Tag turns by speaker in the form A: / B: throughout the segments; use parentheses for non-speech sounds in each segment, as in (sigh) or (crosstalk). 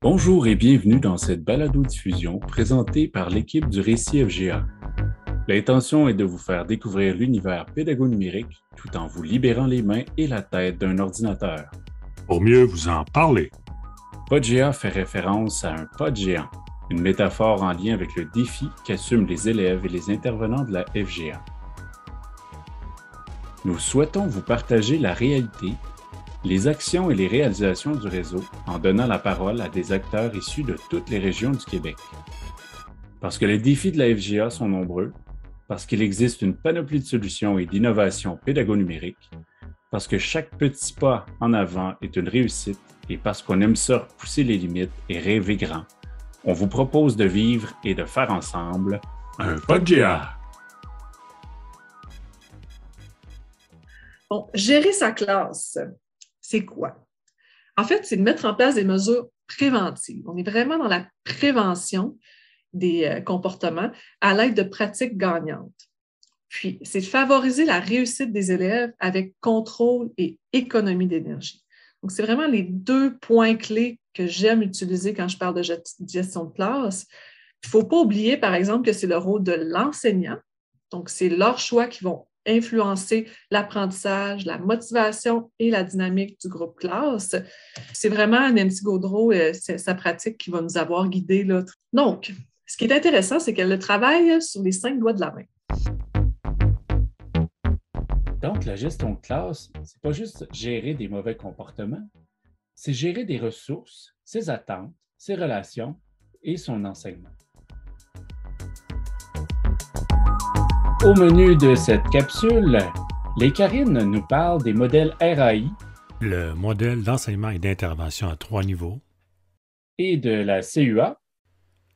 A: Bonjour et bienvenue dans cette balado-diffusion présentée par l'équipe du Récit FGA. L'intention est de vous faire découvrir l'univers pédago-numérique tout en vous libérant les mains et la tête d'un ordinateur. Pour mieux vous en parler. PodGA fait référence à un pas géant, une métaphore en lien avec le défi qu'assument les élèves et les intervenants de la FGA. Nous souhaitons vous partager la réalité les actions et les réalisations du réseau en donnant la parole à des acteurs issus de toutes les régions du Québec. Parce que les défis de la FGA sont nombreux, parce qu'il existe une panoplie de solutions et d'innovations pédago-numériques, parce que chaque petit pas en avant est une réussite et parce qu'on aime se repousser les limites et rêver grand, on vous propose de vivre et de faire ensemble
B: un pas
C: Bon, gérer sa classe c'est quoi? En fait, c'est de mettre en place des mesures préventives. On est vraiment dans la prévention des euh, comportements à l'aide de pratiques gagnantes. Puis, c'est de favoriser la réussite des élèves avec contrôle et économie d'énergie. Donc, c'est vraiment les deux points clés que j'aime utiliser quand je parle de gestion de classe. Il ne faut pas oublier, par exemple, que c'est le rôle de l'enseignant. Donc, c'est leur choix qui vont influencer l'apprentissage, la motivation et la dynamique du groupe classe. C'est vraiment Nancy Gaudreau, euh, sa pratique qui va nous avoir guidés. Là. Donc, ce qui est intéressant, c'est qu'elle travaille sur les cinq doigts de la main.
A: Donc, la gestion de classe, c'est pas juste gérer des mauvais comportements, c'est gérer des ressources, ses attentes, ses relations et son enseignement. Au menu de cette capsule, les Karines nous parlent des modèles RAI,
B: le modèle d'enseignement et d'intervention à trois niveaux,
A: et de la CUA,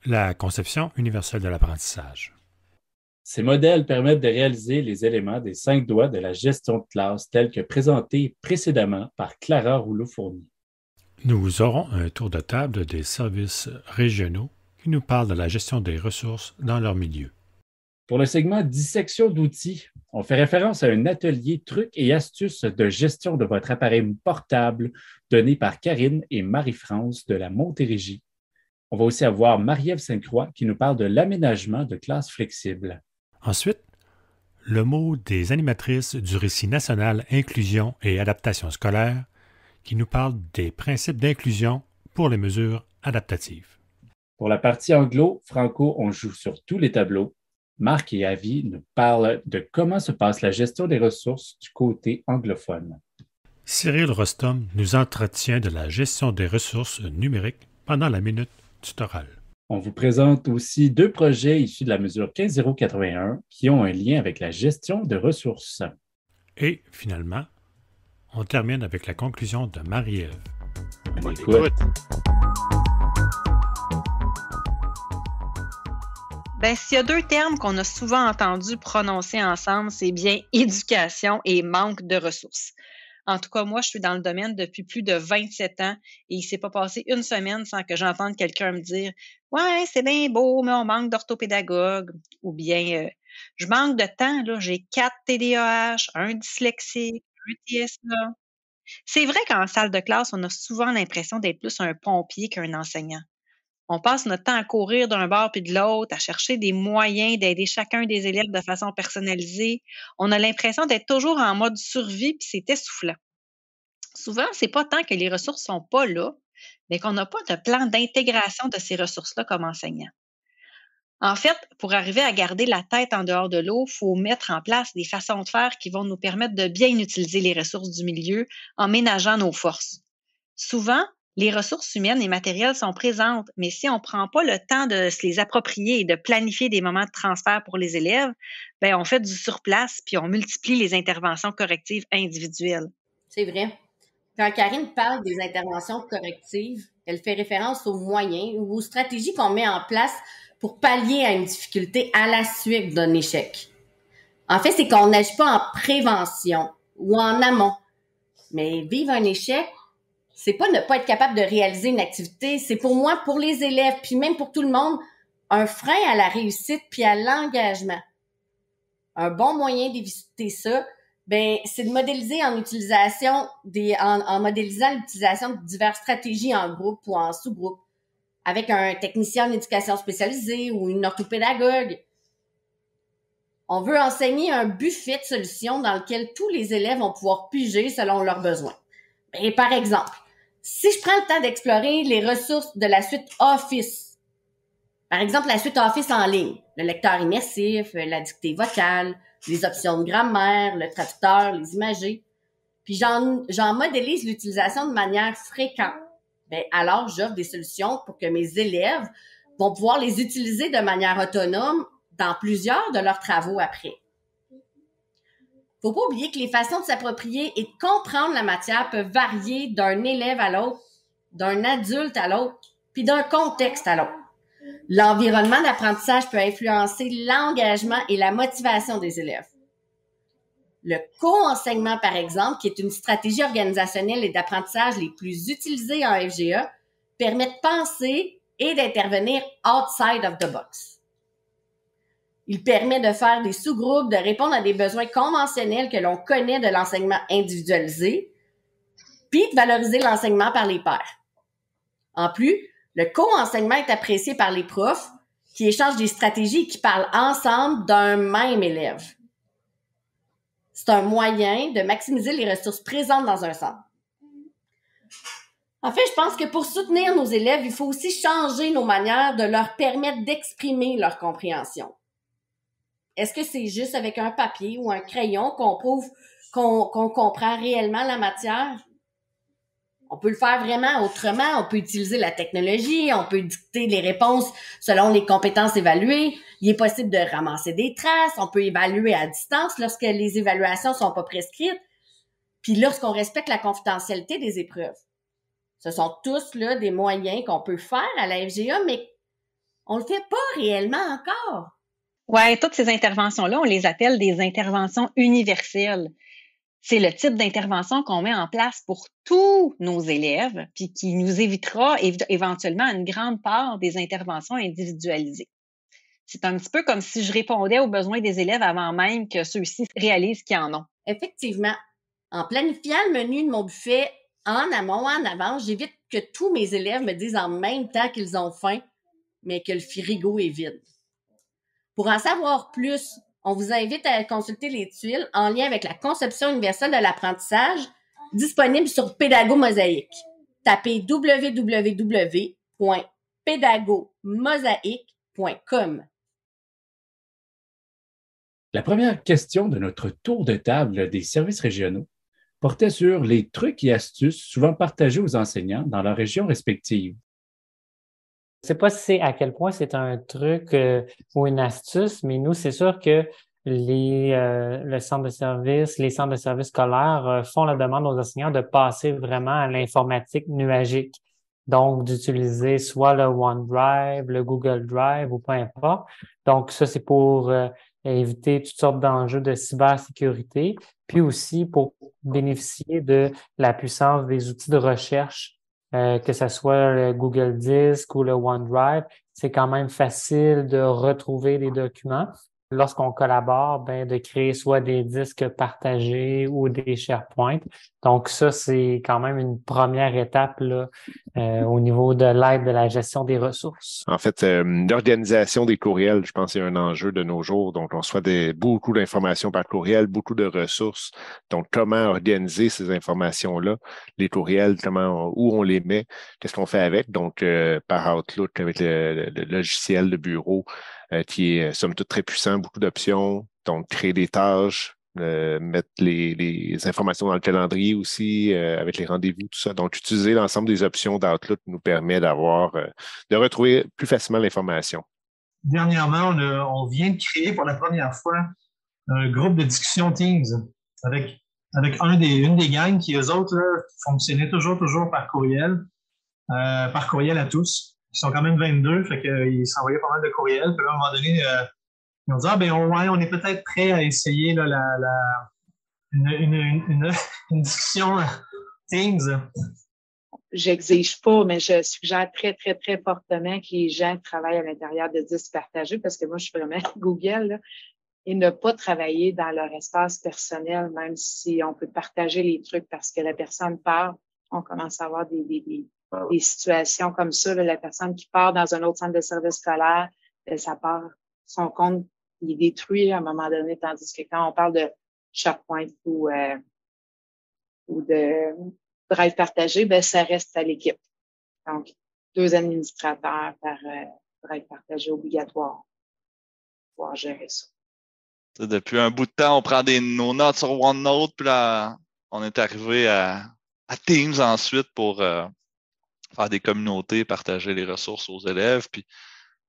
B: la conception universelle de l'apprentissage.
A: Ces modèles permettent de réaliser les éléments des cinq doigts de la gestion de classe tels que présentés précédemment par Clara Rouleau-Fournier.
B: Nous aurons un tour de table des services régionaux qui nous parlent de la gestion des ressources dans leur milieu. Pour le segment dissection d'outils, on fait référence à un atelier trucs et
A: astuces de gestion de votre appareil portable donné par Karine et Marie-France de la Montérégie. On va aussi avoir Marie-Ève Sainte-Croix qui nous parle de l'aménagement de classes flexibles.
B: Ensuite, le mot des animatrices du récit national Inclusion et adaptation scolaire qui nous parle des principes d'inclusion pour les mesures adaptatives.
A: Pour la partie anglo, Franco, on joue sur tous les tableaux Marc et Avi nous parlent de comment se passe la gestion des ressources du côté
B: anglophone. Cyril Rostom nous entretient de la gestion des ressources numériques pendant la minute tutorale.
A: On vous présente aussi deux projets issus de la mesure 15081 qui ont un lien avec la gestion de ressources. Et finalement,
B: on termine avec la conclusion de Marie-Ève. écoute.
D: Ben, s'il y a deux termes qu'on a souvent entendus prononcer ensemble, c'est bien (laughs) éducation et manque de ressources. En tout cas, moi, je suis dans le domaine depuis plus de 27 ans et il ne s'est pas passé une semaine sans que j'entende quelqu'un me dire Ouais, c'est bien beau, mais on manque d'orthopédagogue. Ou bien euh, Je manque de temps, là, j'ai quatre TDAH, un dyslexique, un TSA. C'est vrai qu'en salle de classe, on a souvent l'impression d'être plus un pompier qu'un enseignant. On passe notre temps à courir d'un bord puis de l'autre, à chercher des moyens d'aider chacun des élèves de façon personnalisée. On a l'impression d'être toujours en mode survie puis c'est essoufflant. Souvent, c'est pas tant que les ressources sont pas là, mais qu'on n'a pas de plan d'intégration de ces ressources-là comme enseignant. En fait, pour arriver à garder la tête en dehors de l'eau, il faut mettre en place des façons de faire qui vont nous permettre de bien utiliser les ressources du milieu en ménageant nos forces. Souvent, les ressources humaines et matérielles sont présentes, mais si on ne prend pas le temps de se les approprier et de planifier des moments de transfert pour les élèves, ben on fait du surplace puis on multiplie les interventions correctives
E: individuelles. C'est vrai. Quand Karine parle des interventions correctives, elle fait référence aux moyens ou aux stratégies qu'on met en place pour pallier à une difficulté à la suite d'un échec. En fait, c'est qu'on n'agit pas en prévention ou en amont. Mais vivre un échec, c'est pas ne pas être capable de réaliser une activité, c'est pour moi, pour les élèves, puis même pour tout le monde, un frein à la réussite puis à l'engagement. Un bon moyen d'éviter ça, ben c'est de modéliser en utilisation des en, modélisant l'utilisation de diverses stratégies en groupe ou en sous-groupe avec un technicien en éducation spécialisée ou une orthopédagogue. On veut enseigner un buffet de solutions dans lequel tous les élèves vont pouvoir piger selon leurs besoins. Et par exemple, si je prends le temps d'explorer les ressources de la suite Office, par exemple la suite Office en ligne, le lecteur immersif, la dictée vocale, les options de grammaire, le traducteur, les imagés, puis j'en modélise l'utilisation de manière fréquente, Ben alors j'offre des solutions pour que mes élèves vont pouvoir les utiliser de manière autonome dans plusieurs de leurs travaux après faut pas oublier que les façons de s'approprier et de comprendre la matière peuvent varier d'un élève à l'autre, d'un adulte à l'autre, puis d'un contexte à l'autre. L'environnement d'apprentissage peut influencer l'engagement et la motivation des élèves. Le co-enseignement, par exemple, qui est une stratégie organisationnelle et d'apprentissage les plus utilisées en FGA, e, permet de penser et d'intervenir outside of the box. Il permet de faire des sous-groupes, de répondre à des besoins conventionnels que l'on connaît de l'enseignement individualisé, puis de valoriser l'enseignement par les pairs. En plus, le co-enseignement est apprécié par les profs qui échangent des stratégies et qui parlent ensemble d'un même élève. C'est un moyen de maximiser les ressources présentes dans un centre. En fait, je pense que pour soutenir nos élèves, il faut aussi changer nos manières de leur permettre d'exprimer leur compréhension est-ce que c'est juste avec un papier ou un crayon qu'on prouve qu'on comprend réellement la matière? On peut le faire vraiment autrement. On peut utiliser la technologie, on peut dicter les réponses selon les compétences évaluées. Il est possible de ramasser des traces. On peut évaluer à distance lorsque les évaluations sont pas prescrites. Puis lorsqu'on respecte la confidentialité des épreuves. Ce sont tous là des moyens qu'on peut faire à la FGA, mais on le fait pas réellement encore.
D: Oui, toutes ces interventions-là, on les appelle des interventions universelles. C'est le type d'intervention qu'on met en place pour tous nos élèves, puis qui nous évitera éventuellement une grande part des interventions individualisées. C'est un petit peu comme si
E: je répondais aux besoins des élèves avant même que ceux-ci réalisent qu'ils en ont. Effectivement. En planifiant le menu de mon buffet en amont, en avance, j'évite que tous mes élèves me disent en même temps qu'ils ont faim, mais que le frigo est vide. Pour en savoir plus, on vous invite à consulter les tuiles en lien avec la conception universelle de l'apprentissage disponible sur Pédago Mosaïque. Tapez www.pédagomosaïque.com.
A: La première question de notre tour de table des services régionaux portait sur les trucs et astuces souvent partagés aux enseignants dans leur région respectives.
F: Je sais pas si à quel point c'est un truc euh, ou une astuce, mais nous, c'est sûr que les, euh, le centre de service, les centres de services scolaires euh, font la demande aux enseignants de passer vraiment à l'informatique nuagique. Donc, d'utiliser soit le OneDrive, le Google Drive ou peu importe. Donc, ça, c'est pour euh, éviter toutes sortes d'enjeux de cybersécurité, puis aussi pour bénéficier de la puissance des outils de recherche euh, que ce soit le Google Disk ou le OneDrive, c'est quand même facile de retrouver les documents lorsqu'on collabore, ben, de créer soit des disques partagés ou des SharePoint. Donc ça, c'est quand même une première étape là, euh, au niveau de l'aide de la gestion des ressources.
G: En fait, euh, l'organisation des courriels, je pense, c'est un enjeu de nos jours. Donc, on reçoit des, beaucoup d'informations par courriel, beaucoup de ressources. Donc, comment organiser ces informations-là, les courriels, comment où on les met, qu'est-ce qu'on fait avec, donc euh, par Outlook, avec le, le logiciel de bureau. Euh, qui est euh, somme toute très puissant, beaucoup d'options. Donc, créer des tâches, euh, mettre les, informations dans le calendrier aussi, avec les rendez-vous, tout ça. Donc, utiliser l'ensemble des options d'Outlook nous permet d'avoir, de retrouver plus facilement l'information.
H: Dernièrement, on, vient de créer pour la première fois un groupe de discussion Teams avec, une
I: des gangs qui, eux autres, fonctionnait toujours, toujours par courriel, par courriel à tous. Ils sont quand même 22, fait qu'ils euh, s'envoyaient pas mal de courriels. Puis là, à un moment donné, euh,
H: ils ont dit Ah, ben, on est peut-être prêt à essayer là, la, la une, une, une, (laughs) discussion euh, Teams.
J: J'exige pas, mais je suggère très, très, très fortement que les gens travaillent à l'intérieur de 10 partagés, parce que moi, je suis vraiment (laughs) Google, là, et ne pas travailler dans leur espace personnel, même si on peut partager les trucs parce que la personne part, on commence à avoir des, des, des ah des situations comme ça, la personne qui part dans un autre centre de service scolaire, ben, ça part, son compte, est détruit à un moment donné, tandis que quand on parle de SharePoint ou, euh, ou de drive partagé, ben, ça reste à l'équipe. Donc, deux administrateurs par euh, drive partagé obligatoire pour gérer ça.
K: Depuis un bout de temps, on prend des, nos notes sur OneNote, puis là, on est arrivé à, Teams ensuite pour euh, faire des communautés, partager les ressources aux élèves. Puis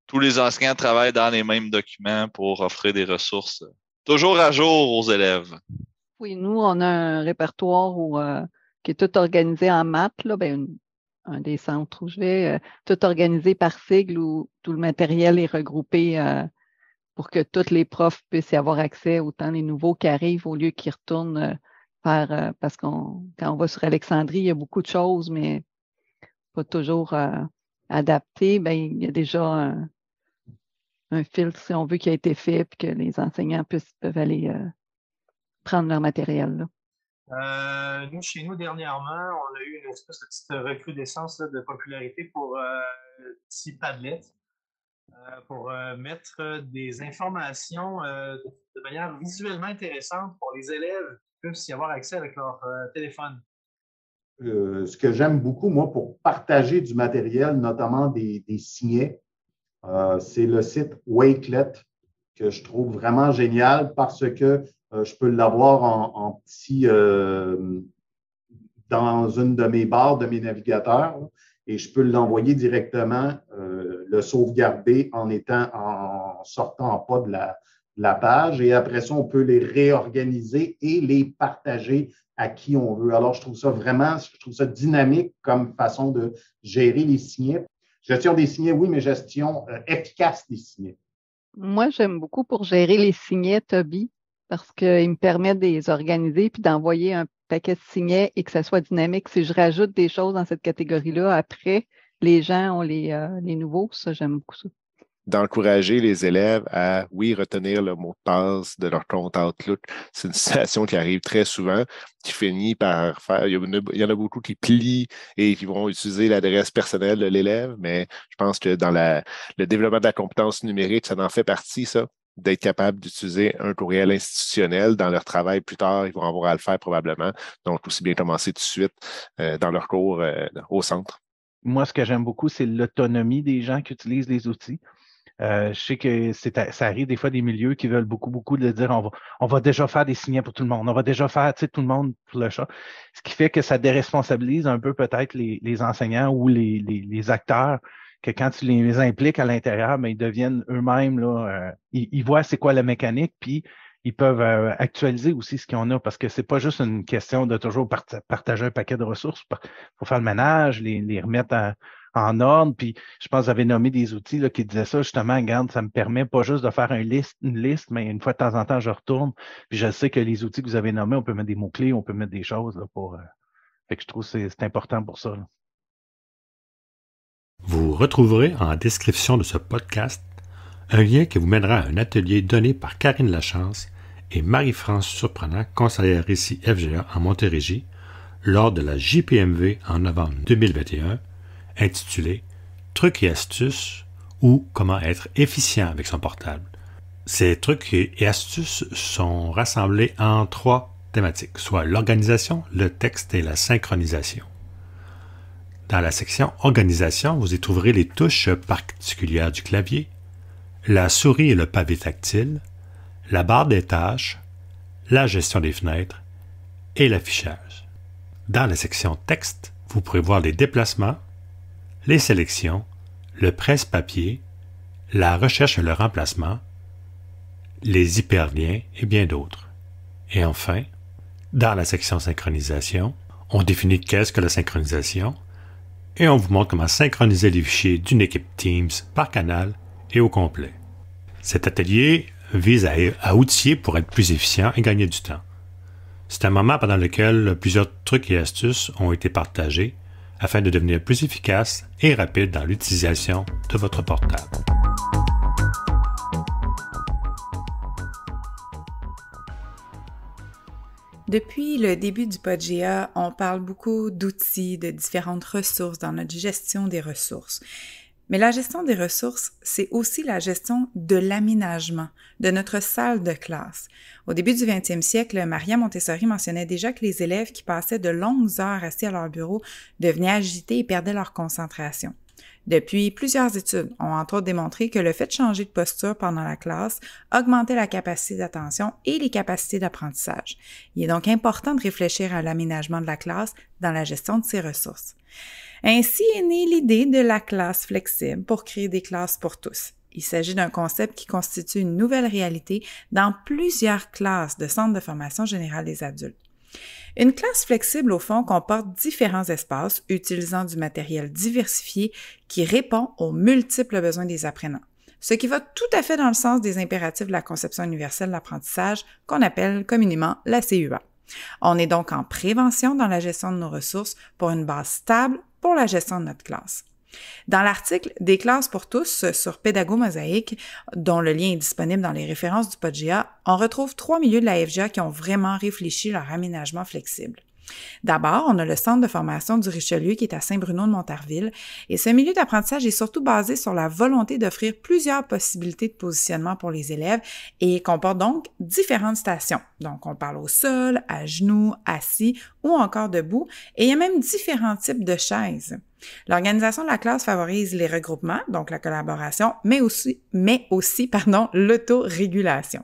K: tous les enseignants travaillent dans les mêmes documents pour offrir des ressources euh, toujours à jour aux élèves.
C: Oui, nous, on a un répertoire où, euh, qui est tout organisé en maths, là, ben, un des centres où je vais, euh, tout organisé par sigle où tout le matériel est regroupé pour que tous les profs puissent y avoir accès, autant les nouveaux qui arrivent au lieu qu'ils retournent faire, parce qu'on quand on va sur Alexandrie, il y a beaucoup de choses, mais pas toujours euh, adapté, ben, il y a déjà un, filtre, si on veut, qui a été fait puis que les enseignants puissent, peuvent aller euh, prendre leur matériel.
H: Euh, nous, chez nous, dernièrement, on a eu une espèce de petite recrudescence de popularité pour le petit Padlet pour mettre des informations de manière visuellement intéressante pour
I: les élèves
H: qui peuvent y avoir accès avec leur
I: téléphone.
B: Euh, ce que j'aime beaucoup, moi, pour partager du matériel, notamment des, signets, euh, c'est le site Wakelet, que je trouve vraiment génial parce que euh, je peux l'avoir en, petit dans une de mes barres de mes navigateurs et je peux l'envoyer directement, le sauvegarder en étant en sortant pas de la, la page et après ça, on peut les réorganiser et les partager à qui on veut. Alors, je trouve ça vraiment, je trouve ça dynamique comme façon de gérer les signets. Gestion des signets, oui, mais gestion euh, efficace des signets.
C: Moi, j'aime beaucoup pour gérer les signets, Toby, parce qu'il me permet de les organiser puis d'envoyer un paquet de signets et que ça soit dynamique. Si je rajoute des choses dans cette catégorie-là, après, les gens ont les, euh, les nouveaux. Ça, j'aime beaucoup ça
G: d'encourager les élèves à, oui, retenir le mot de passe de leur compte Outlook. C'est une (laughs) situation qui arrive très souvent, qui finit par faire, il y, en a beaucoup qui plient et qui vont utiliser l'adresse personnelle de l'élève, mais je pense que dans le développement de la compétence numérique, ça en fait partie, ça d'être capable d'utiliser un courriel institutionnel dans leur travail plus tard, ils vont avoir à le faire probablement. Donc, aussi bien commencer tout de suite euh, dans leur cours euh, au centre.
B: Moi, ce que j'aime beaucoup, c'est l'autonomie des gens qui utilisent les outils. Euh, je sais que ça arrive des fois des milieux qui veulent beaucoup, beaucoup de dire on va, on va déjà faire des signets pour tout le monde, on va déjà faire tout le monde pour le chat. Ce qui fait que ça déresponsabilise un peu peut-être les, les, enseignants ou les, les, acteurs que quand tu les impliques à l'intérieur, mais ben, ils deviennent eux-mêmes, là, euh, ils, voient c'est quoi la mécanique, puis ils peuvent euh, actualiser aussi ce qu'on a parce que c'est pas juste une question de toujours partager un paquet de ressources pour faire le ménage, les, les remettre à, en ordre. Puis je pense que vous avez nommé des outils qui disaient ça justement, regarde, ça me permet pas juste de faire une liste, une liste, mais une fois de temps en temps, je retourne. Puis je sais que les outils que vous avez nommés, on peut mettre des mots-clés, on peut mettre des choses là, pour. Euh, que je trouve que c'est important pour ça. Vous retrouverez en description de ce podcast un lien qui vous mènera à un atelier donné par Karine Lachance et Marie-France Surprenant, conseillère ici FGA à Montérégie, lors de la JPMV en novembre 2021 intitulé Trucs et astuces ou comment être efficient avec son portable. Ces trucs et astuces sont rassemblés en trois thématiques, soit l'organisation, le texte et la synchronisation. Dans la section Organisation, vous y trouverez les touches particulières du clavier, la souris et le pavé tactile, la barre des tâches, la gestion des fenêtres et l'affichage. Dans la section Texte, vous pourrez voir les déplacements, les sélections, le presse-papier, la recherche et le remplacement, les hyperliens et bien d'autres. Et enfin, dans la section synchronisation, on définit qu'est-ce que la synchronisation et on vous montre comment synchroniser les fichiers d'une équipe Teams par canal et au complet. Cet atelier vise à, à outiller pour être plus efficient et gagner du temps. C'est un moment pendant lequel plusieurs trucs et astuces ont été partagés afin de devenir plus efficace et rapide dans l'utilisation de votre portable.
L: Depuis le début du Podgea, on parle beaucoup d'outils, de différentes ressources dans notre gestion des ressources. Mais la gestion des ressources, c'est aussi la gestion de l'aménagement de notre salle de classe, au début du 20e siècle, Maria Montessori mentionnait déjà que les élèves qui passaient de longues heures assis à leur bureau devenaient agités et perdaient leur concentration. Depuis, plusieurs études ont entre autres démontré que le fait de changer de posture pendant la classe augmentait la capacité d'attention et les capacités d'apprentissage. Il est donc important de réfléchir à l'aménagement de la classe dans la gestion de ses ressources. Ainsi est née l'idée de la classe flexible pour créer des classes pour tous. Il s'agit d'un concept qui constitue une nouvelle réalité dans plusieurs classes de centres de formation générale des adultes. Une classe flexible, au fond, comporte différents espaces utilisant du matériel diversifié qui répond aux multiples besoins des apprenants, ce qui va tout à fait dans le sens des impératifs de la conception universelle de l'apprentissage qu'on appelle communément la CUA. On est donc en prévention dans la gestion de nos ressources pour une base stable pour la gestion de notre classe. Dans l'article Des classes pour tous sur Pédago Mosaïque, dont le lien est disponible dans les références du PODGA, on retrouve trois milieux de la FGA qui ont vraiment réfléchi leur aménagement flexible. D'abord, on a le centre de formation du Richelieu qui est à Saint-Bruno de Montarville et ce milieu d'apprentissage est surtout basé sur la volonté d'offrir plusieurs possibilités de positionnement pour les élèves et comporte donc différentes stations. Donc, on parle au sol, à genoux, assis ou encore debout et il y a même différents types de chaises. L'organisation de la classe favorise les regroupements, donc la collaboration, mais aussi, mais aussi pardon, l'autorégulation.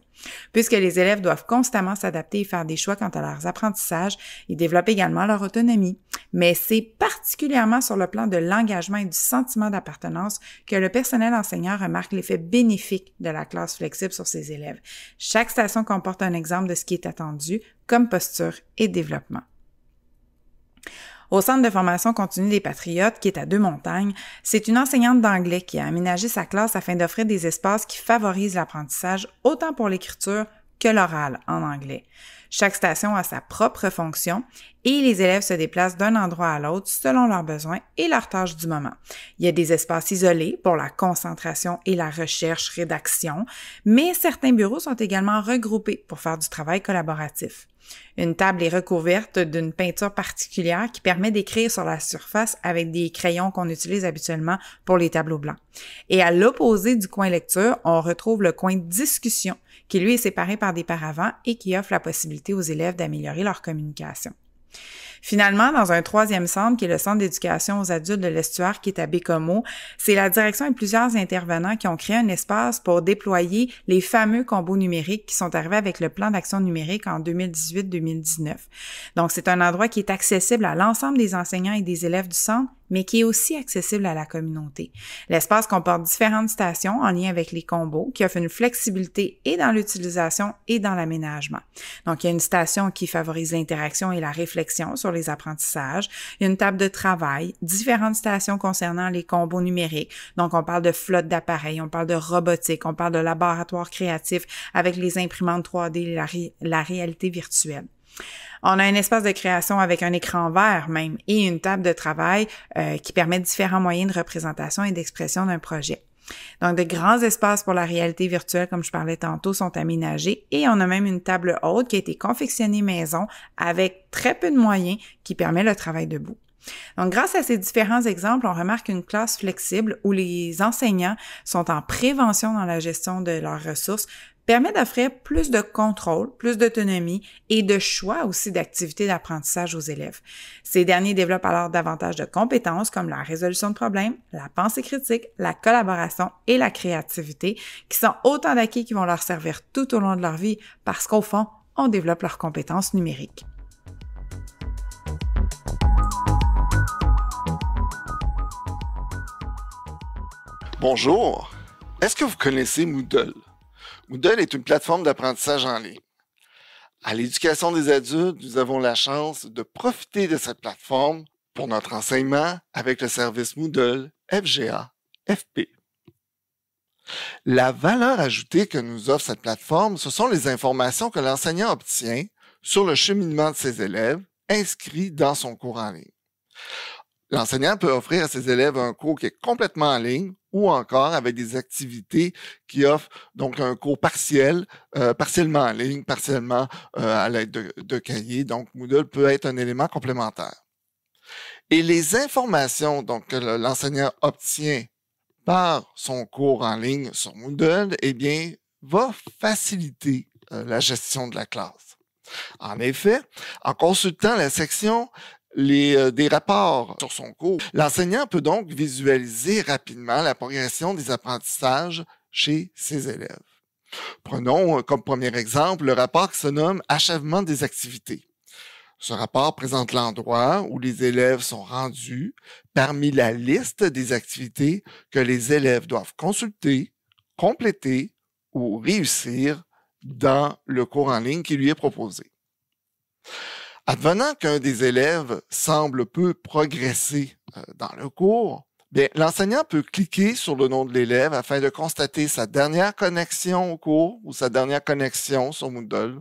L: Puisque les élèves doivent constamment s'adapter et faire des choix quant à leurs apprentissages, ils développent également leur autonomie. Mais c'est particulièrement sur le plan de l'engagement et du sentiment d'appartenance que le personnel enseignant remarque l'effet bénéfique de la classe flexible sur ses élèves. Chaque station comporte un exemple de ce qui est attendu comme posture et développement. Au Centre de formation continue des Patriotes, qui est à Deux-Montagnes, c'est une enseignante d'anglais qui a aménagé sa classe afin d'offrir des espaces qui favorisent l'apprentissage autant pour l'écriture que l'oral en anglais. Chaque station a sa propre fonction et les élèves se déplacent d'un endroit à l'autre selon leurs besoins et leurs tâches du moment. Il y a des espaces isolés pour la concentration et la recherche-rédaction, mais certains bureaux sont également regroupés pour faire du travail collaboratif. Une table est recouverte d'une peinture particulière qui permet d'écrire sur la surface avec des crayons qu'on utilise habituellement pour les tableaux blancs. Et à l'opposé du coin lecture, on retrouve le coin discussion qui lui est séparé par des paravents et qui offre la possibilité aux élèves d'améliorer leur communication. Finalement, dans un troisième centre, qui est le Centre d'éducation aux adultes de l'estuaire, qui est à Bécomo, c'est la direction et plusieurs intervenants qui ont créé un espace pour déployer les fameux combos numériques qui sont arrivés avec le plan d'action numérique en 2018-2019. Donc, c'est un endroit qui est accessible à l'ensemble des enseignants et des élèves du centre mais qui est aussi accessible à la communauté. L'espace comporte différentes stations en lien avec les combos qui offrent une flexibilité et dans l'utilisation et dans l'aménagement. Donc, il y a une station qui favorise l'interaction et la réflexion sur les apprentissages. Il y a une table de travail, différentes stations concernant les combos numériques. Donc, on parle de flotte d'appareils, on parle de robotique, on parle de laboratoire créatif avec les imprimantes 3D, la, la réalité virtuelle. On a un espace de création avec un écran vert même et une table de travail euh, qui permet différents moyens de représentation et d'expression d'un projet. Donc, de grands espaces pour la réalité virtuelle, comme je parlais tantôt, sont aménagés et on a même une table haute qui a été confectionnée maison avec très peu de moyens qui permet le travail debout. Donc, grâce à ces différents exemples, on remarque une classe flexible où les enseignants sont en prévention dans la gestion de leurs ressources permet d'offrir plus de contrôle, plus d'autonomie et de choix aussi d'activités d'apprentissage aux élèves. Ces derniers développent alors davantage de compétences comme la résolution de problèmes, la pensée critique, la collaboration et la créativité, qui sont autant d'acquis qui vont leur servir tout au long de leur vie parce qu'au fond, on développe leurs compétences numériques.
M: Bonjour, est-ce que vous connaissez Moodle? Moodle est une plateforme d'apprentissage en ligne. À l'éducation des adultes, nous avons la chance de profiter de cette plateforme pour notre enseignement avec le service Moodle FGA FP. La valeur ajoutée que nous offre cette plateforme, ce sont les informations que l'enseignant obtient sur le cheminement de ses élèves inscrits dans son cours en ligne. L'enseignant peut offrir à ses élèves un cours qui est complètement en ligne ou encore avec des activités qui offrent donc un cours partiel, euh, partiellement en ligne, partiellement euh, à l'aide de, cahiers. Donc, Moodle peut être un élément complémentaire. Et les informations donc, que l'enseignant obtient par son cours en ligne sur Moodle, eh bien, va faciliter euh, la gestion de la classe. En effet, en consultant la section les, euh, des rapports sur son cours. L'enseignant peut donc visualiser rapidement la progression des apprentissages chez ses élèves. Prenons euh, comme premier exemple le rapport qui se nomme Achèvement des activités. Ce rapport présente l'endroit où les élèves sont rendus parmi la liste des activités que les élèves doivent consulter, compléter ou réussir dans le cours en ligne qui lui est proposé. Advenant qu'un des élèves semble peu progresser euh, dans le cours, l'enseignant peut cliquer sur le nom de l'élève afin de constater sa dernière connexion au cours ou sa dernière connexion sur Moodle.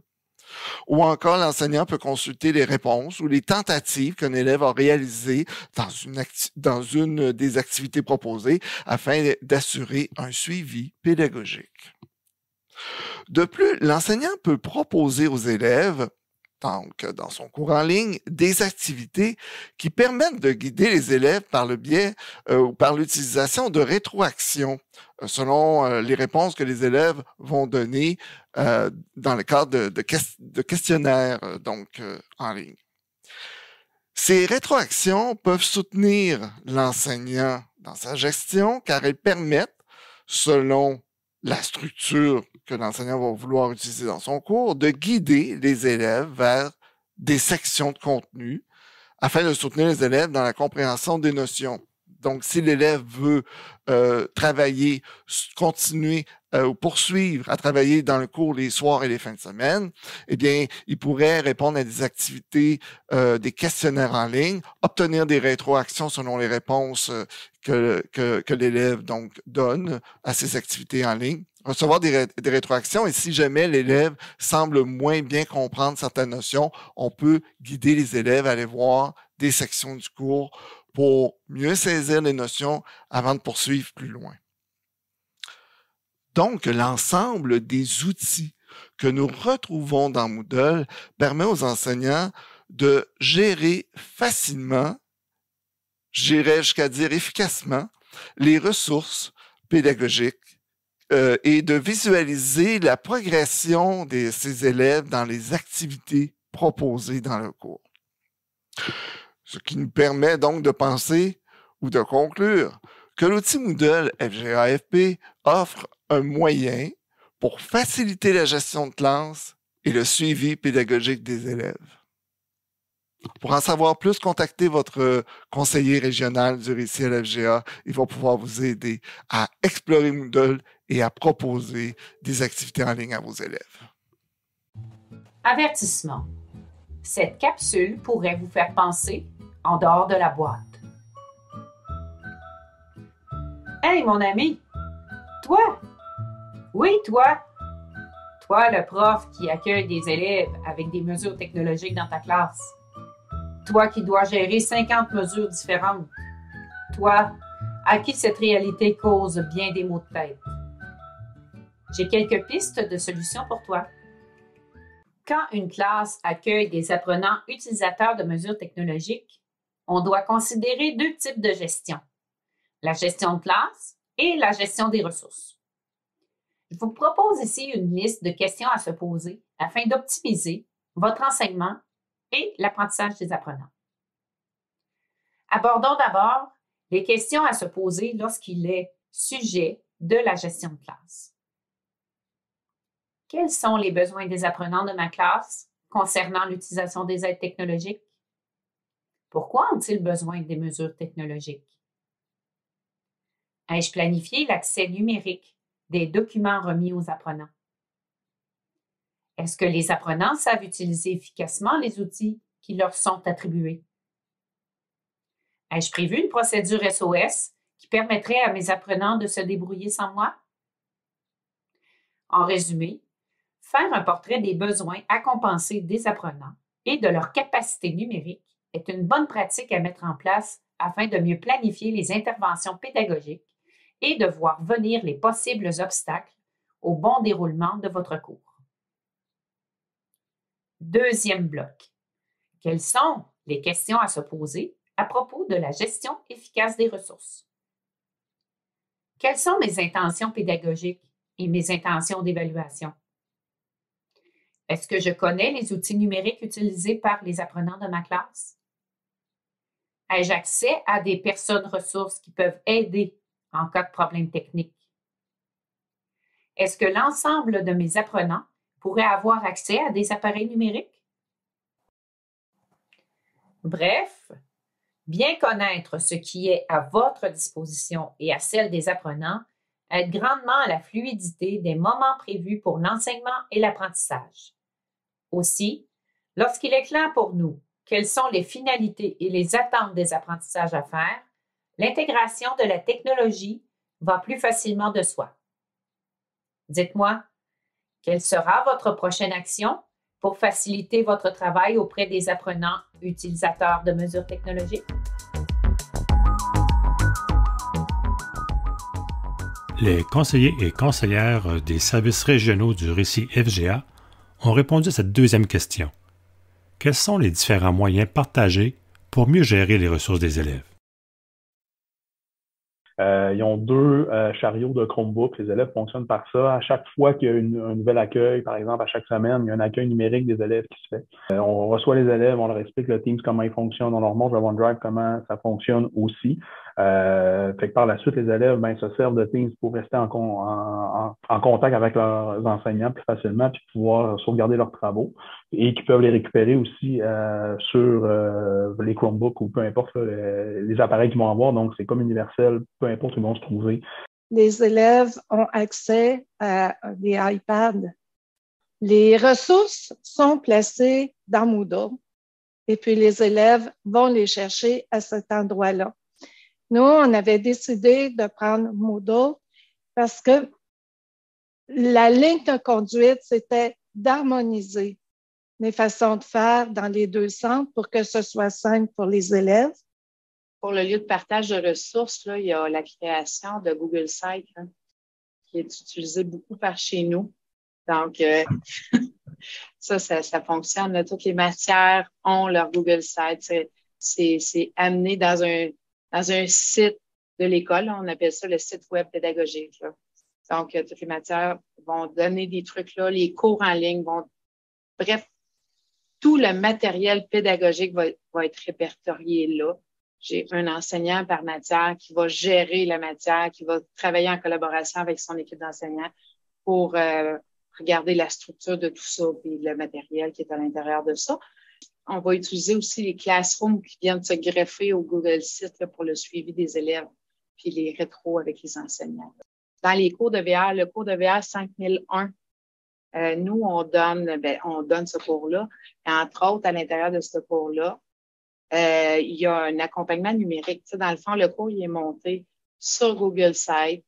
M: Ou encore, l'enseignant peut consulter les réponses ou les tentatives qu'un élève a réalisées dans une, dans une des activités proposées afin d'assurer un suivi pédagogique. De plus, l'enseignant peut proposer aux élèves donc dans son cours en ligne, des activités qui permettent de guider les élèves par le biais euh, ou par l'utilisation de rétroactions euh, selon euh, les réponses que les élèves vont donner dans le cadre de, de, de questionnaires donc en ligne. Ces rétroactions peuvent soutenir l'enseignant dans sa gestion car elles permettent, selon la structure que l'enseignant va vouloir utiliser dans son cours, de guider les élèves vers des sections de contenu afin de soutenir les élèves dans la compréhension des notions. Donc, si l'élève veut euh, travailler, continuer euh, poursuivre à travailler dans le cours les soirs et les fins de semaine, eh bien, il pourrait répondre à des activités, euh, des questionnaires en ligne, obtenir des rétroactions selon les réponses euh, que, que, l'élève donc donne à ces activités en ligne recevoir des, des, rétroactions et si jamais l'élève semble moins bien comprendre certaines notions, on peut guider les élèves à aller voir des sections du cours pour mieux saisir les notions avant de poursuivre plus loin. Donc, l'ensemble des outils que nous retrouvons dans Moodle permet aux enseignants de gérer facilement, j'irais jusqu'à dire efficacement, les ressources pédagogiques euh, et de visualiser la progression de ces élèves dans les activités proposées dans le cours. Ce qui nous permet donc de penser ou de conclure que l'outil Moodle FGAFP offre un moyen pour faciliter la gestion de classe et le suivi pédagogique des élèves. Pour en savoir plus, contactez votre euh, conseiller régional du récit à l'FGA. Il va pouvoir vous aider à explorer Moodle et à proposer des activités en ligne à vos élèves.
N: Avertissement. Cette capsule pourrait vous faire penser en dehors de la boîte. Hey, mon ami, toi, oui, toi. Toi, le prof qui accueille des élèves avec des mesures technologiques dans ta classe. Toi qui dois gérer 50 mesures différentes. Toi, à qui cette réalité cause bien des maux de tête. J'ai quelques pistes de solutions pour toi. Quand une classe accueille des apprenants utilisateurs de mesures technologiques, on doit considérer deux types de gestion, la gestion de classe et la gestion des ressources. Je vous propose ici une liste de questions à se poser afin d'optimiser votre enseignement et l'apprentissage des apprenants. Abordons d'abord les questions à se poser lorsqu'il est sujet de la gestion de classe. Quels sont les besoins des apprenants de ma classe concernant l'utilisation des aides technologiques? Pourquoi ont-ils besoin des mesures technologiques? Ai-je planifié l'accès numérique des documents remis aux apprenants. Est-ce que les apprenants savent utiliser efficacement les outils qui leur sont attribués? Ai-je prévu une procédure SOS qui permettrait à mes apprenants de se débrouiller sans moi? En résumé, faire un portrait des besoins à compenser des apprenants et de leur capacité numérique est une bonne pratique à mettre en place afin de mieux planifier les interventions pédagogiques et de voir venir les possibles obstacles au bon déroulement de votre cours. Deuxième bloc. Quelles sont les questions à se poser à propos de la gestion efficace des ressources? Quelles sont mes intentions pédagogiques et mes intentions d'évaluation? Est-ce que je connais les outils numériques utilisés par les apprenants de ma classe? Ai-je accès à des personnes ressources qui peuvent aider en cas de problème technique? Est-ce que l'ensemble de mes apprenants pourraient avoir accès à des appareils numériques? Bref, bien connaître ce qui est à votre disposition et à celle des apprenants aide grandement à la fluidité des moments prévus pour l'enseignement et l'apprentissage. Aussi, lorsqu'il est clair pour nous quelles sont les finalités et les attentes des apprentissages à faire, l'intégration de la technologie va plus facilement de soi. Dites-moi, quelle sera votre prochaine action pour faciliter votre travail auprès des apprenants utilisateurs de mesures technologiques?
B: Les conseillers et conseillères des services régionaux du récit FGA ont répondu à cette deuxième question. Quels sont les différents moyens partagés pour mieux gérer les ressources des élèves?
I: Euh, ils ont deux euh, chariots de Chromebook. Les élèves fonctionnent par ça. À chaque fois qu'il y a un nouvel accueil, par exemple, à chaque semaine, il y a un accueil numérique des élèves qui se fait. Euh, on reçoit les élèves, on leur explique le Teams comment ils fonctionnent, on leur montre le OneDrive comment ça fonctionne aussi. Euh, fait que par la suite, les élèves ben, se servent de Teams pour rester en, contact avec leurs enseignants plus facilement, puis pouvoir sauvegarder leurs travaux et qui peuvent les récupérer aussi euh, sur euh, les Chromebooks ou peu importe les, les appareils qu'ils vont avoir. Donc, c'est comme universel, peu importe où ils vont se trouver.
J: Les élèves ont accès à des iPads. Les ressources sont placées dans Moodle et puis les élèves vont les chercher à cet endroit-là. Nous, on avait décidé de prendre Moodle parce que la ligne de conduite, c'était d'harmoniser les façons de faire dans les deux centres pour que ce soit simple pour les élèves. Pour le lieu de partage de ressources, là, il y a la création de Google Sites hein, qui est utilisée beaucoup par chez nous. Donc, euh, (laughs) ça, ça, fonctionne. Toutes les matières ont leur Google Site. C'est amené dans un dans un site de l'école. On appelle ça le site web pédagogique. Donc, euh, toutes les matières vont donner des trucs là, les cours en ligne vont. Bref, tout le matériel pédagogique va, être répertorié là. J'ai un enseignant par matière qui va gérer la matière, qui va travailler en collaboration avec son équipe d'enseignants pour euh, regarder la structure de tout ça, et le matériel qui est à l'intérieur de ça on va utiliser aussi les classrooms qui viennent se greffer au Google Site pour le suivi des élèves, puis les rétros avec les enseignants. Dans les cours de VR, le cours de VR 5001, euh, nous, on donne, ben, on donne ce cours-là. Entre autres, à l'intérieur de ce cours-là, euh, il y a un accompagnement numérique. dans le fond, le cours est monté sur Google Site,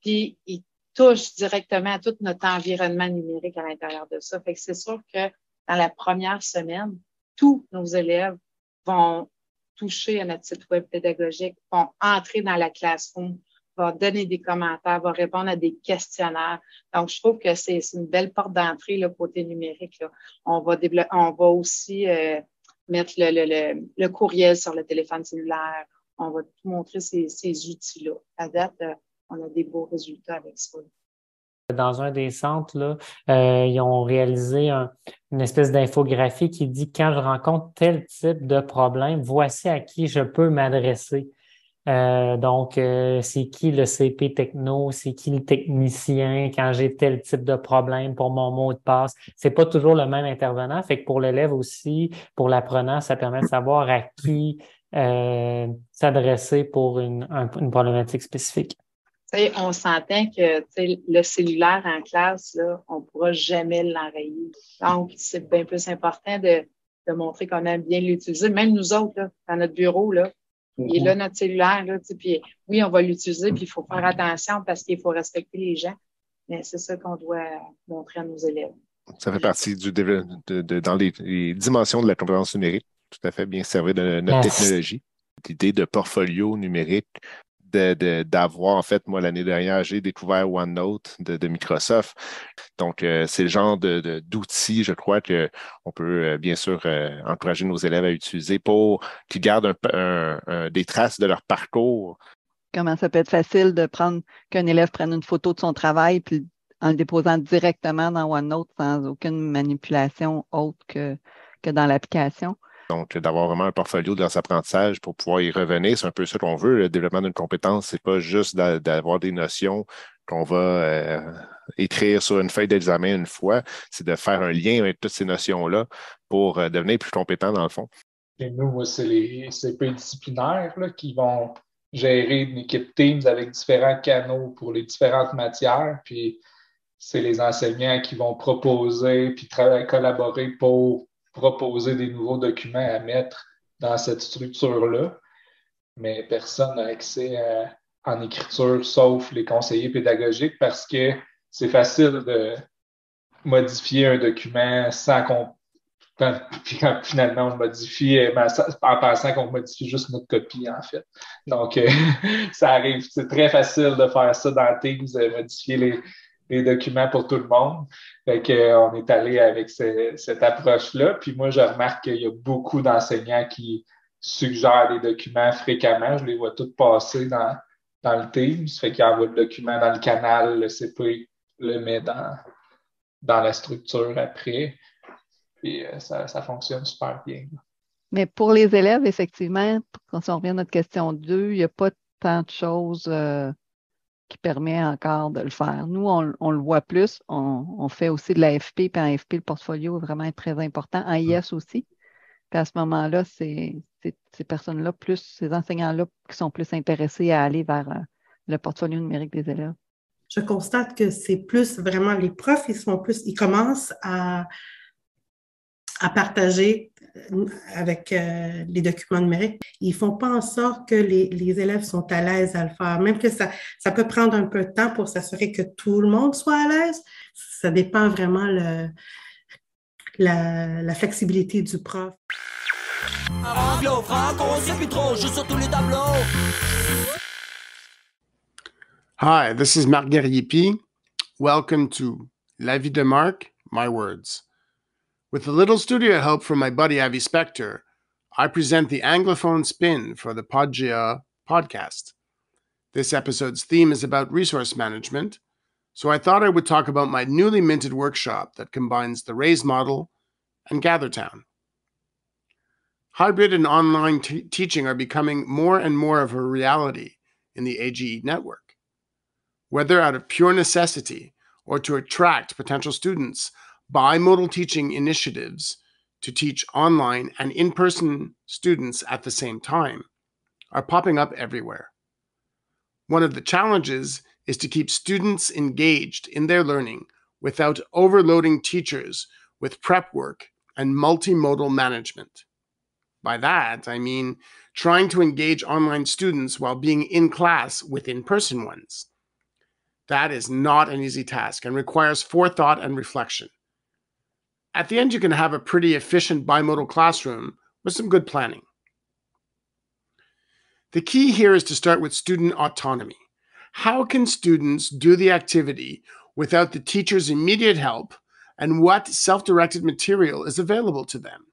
J: puis il touche directement à tout notre environnement numérique à l'intérieur de ça. Fait que c'est sûr que dans la première semaine, tous nos élèves vont toucher à notre site web pédagogique, vont entrer dans la classroom, vont donner des commentaires, vont répondre à des questionnaires. Donc, je trouve que c'est une belle porte d'entrée, le côté numérique. On, va on va aussi euh, mettre le, courriel sur le téléphone cellulaire. On va tout montrer ces, ces outils-là. À date, euh, on a des beaux résultats avec ça
F: dans un des centres, euh, ils ont réalisé une espèce d'infographie qui dit quand je rencontre tel type de problème, voici à qui je peux m'adresser. Euh, donc, euh, c'est qui le CP techno, c'est qui le technicien quand j'ai tel type de problème pour mon mot de passe. C'est pas toujours le même intervenant. Fait que pour l'élève aussi, pour l'apprenant, ça permet de savoir à qui s'adresser pour une problématique spécifique
J: on s'entend que le cellulaire en classe, on ne pourra jamais l'enrayer. Donc, c'est bien plus important de, montrer qu'on aime bien l'utiliser. Même nous autres, dans notre bureau, là, il là mhm. notre cellulaire. puis, oui, on va l'utiliser, puis il faut faire mhm. attention parce qu'il faut respecter les gens. Mais c'est ça qu'on doit montrer à nos élèves.
G: Ça fait partie du dans les, dimensions de la compétence numérique, tout à fait bien servir de notre technologie l'idée de portfolio numérique, d'avoir, en fait, moi, l'année dernière, j'ai découvert OneNote de, Microsoft. Donc, euh, c'est le genre d'outils, je crois, qu'on peut euh, bien sûr euh, encourager nos élèves à utiliser pour qu'ils gardent des traces de leur parcours.
C: Comment ça peut être facile de prendre qu'un élève prenne une photo de son travail puis en le déposant directement dans OneNote sans aucune manipulation autre que dans l'application.
G: Donc, d'avoir vraiment un portfolio de leurs pour pouvoir y revenir, c'est un peu ça qu'on veut. Le développement d'une compétence, c'est pas juste d'avoir des notions qu'on va euh, écrire sur une feuille d'examen une fois, c'est de faire un lien avec toutes ces notions-là pour euh, devenir plus compétent dans le fond.
I: Et nous, c'est les CP disciplinaires qui vont gérer une équipe Teams avec différents canaux pour les différentes matières. Puis c'est les enseignants qui vont proposer puis collaborer pour proposer des nouveaux documents à mettre dans cette structure-là, mais personne n'a accès euh, en écriture sauf les conseillers pédagogiques parce que c'est facile de modifier un document sans qu'on. (laughs) finalement on modifie, euh, en pensant qu'on modifie juste notre copie, en fait. Donc, euh, (laughs) ça arrive, c'est très facile de faire ça dans Teams, modifier les, des documents pour tout le monde. Fait euh, on est allé avec cette approche-là. Puis moi, je remarque qu'il y a beaucoup d'enseignants qui suggèrent des documents fréquemment. Je les vois tous passer dans, dans le Teams. Fait y a le document dans le canal, le CP le met dans, la structure après. Puis euh, ça, fonctionne super bien.
C: Mais pour les élèves, effectivement, quand on revient à notre question 2, il n'y a pas tant de choses. Euh, qui permet encore de le faire. Nous, on, le voit plus. On, fait aussi de l'AFP, puis en AFP, le portfolio est vraiment très important. En IS aussi. Puis à ce moment-là, c'est ces personnes-là, plus ces enseignants-là qui sont plus intéressés à aller vers euh, le
J: portfolio numérique des élèves. Je constate que c'est plus vraiment les profs, ils sont plus, ils commencent à, à partager euh, avec euh, les documents numériques, ils font pas en sorte que les, élèves sont à l'aise à le faire. Même que ça, ça peut prendre un peu de temps pour s'assurer que tout le monde soit à l'aise, ça dépend vraiment de la, flexibilité du prof.
O: Hi, this is Marguerite Welcome to La vie de Marc, My Words. With a little studio help from my buddy Avi Spector, I present the Anglophone spin for the Podgia podcast. This episode's theme is about resource management, so I thought I would talk about my newly minted workshop that combines the RAISE model and GatherTown. Hybrid and online t- teaching are becoming more and more of a reality in the AGE network. Whether out of pure necessity or to attract potential students bimodal teaching initiatives to teach online and in person students at the same time are popping up everywhere. One of the challenges is to keep students engaged in their learning without overloading teachers with prep work and multimodal management. By that, I mean trying to engage online students while being in class with in person ones. That is not an easy task and requires forethought and reflection at the end, you can have a pretty efficient bimodal classroom with some good planning. The key here is to start with student autonomy. How can students do the activity without the teacher's immediate help, and what self directed material is available to them?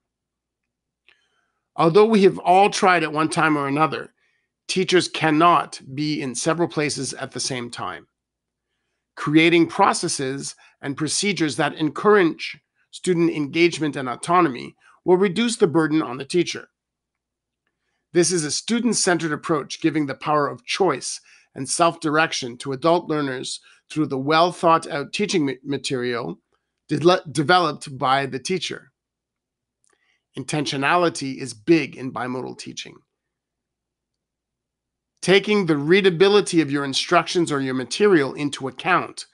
O: Although we have all tried at one time or another, teachers cannot be in several places at the same time. Creating processes and procedures that encourage student engagement and autonomy will reduce the burden on the teacher. This is a student centered approach giving the power of choice and self direction to adult learners through the well thought out teaching material de- developed by the teacher. Intentionality is big in bimodal teaching. Taking the readability of your instructions or your material into account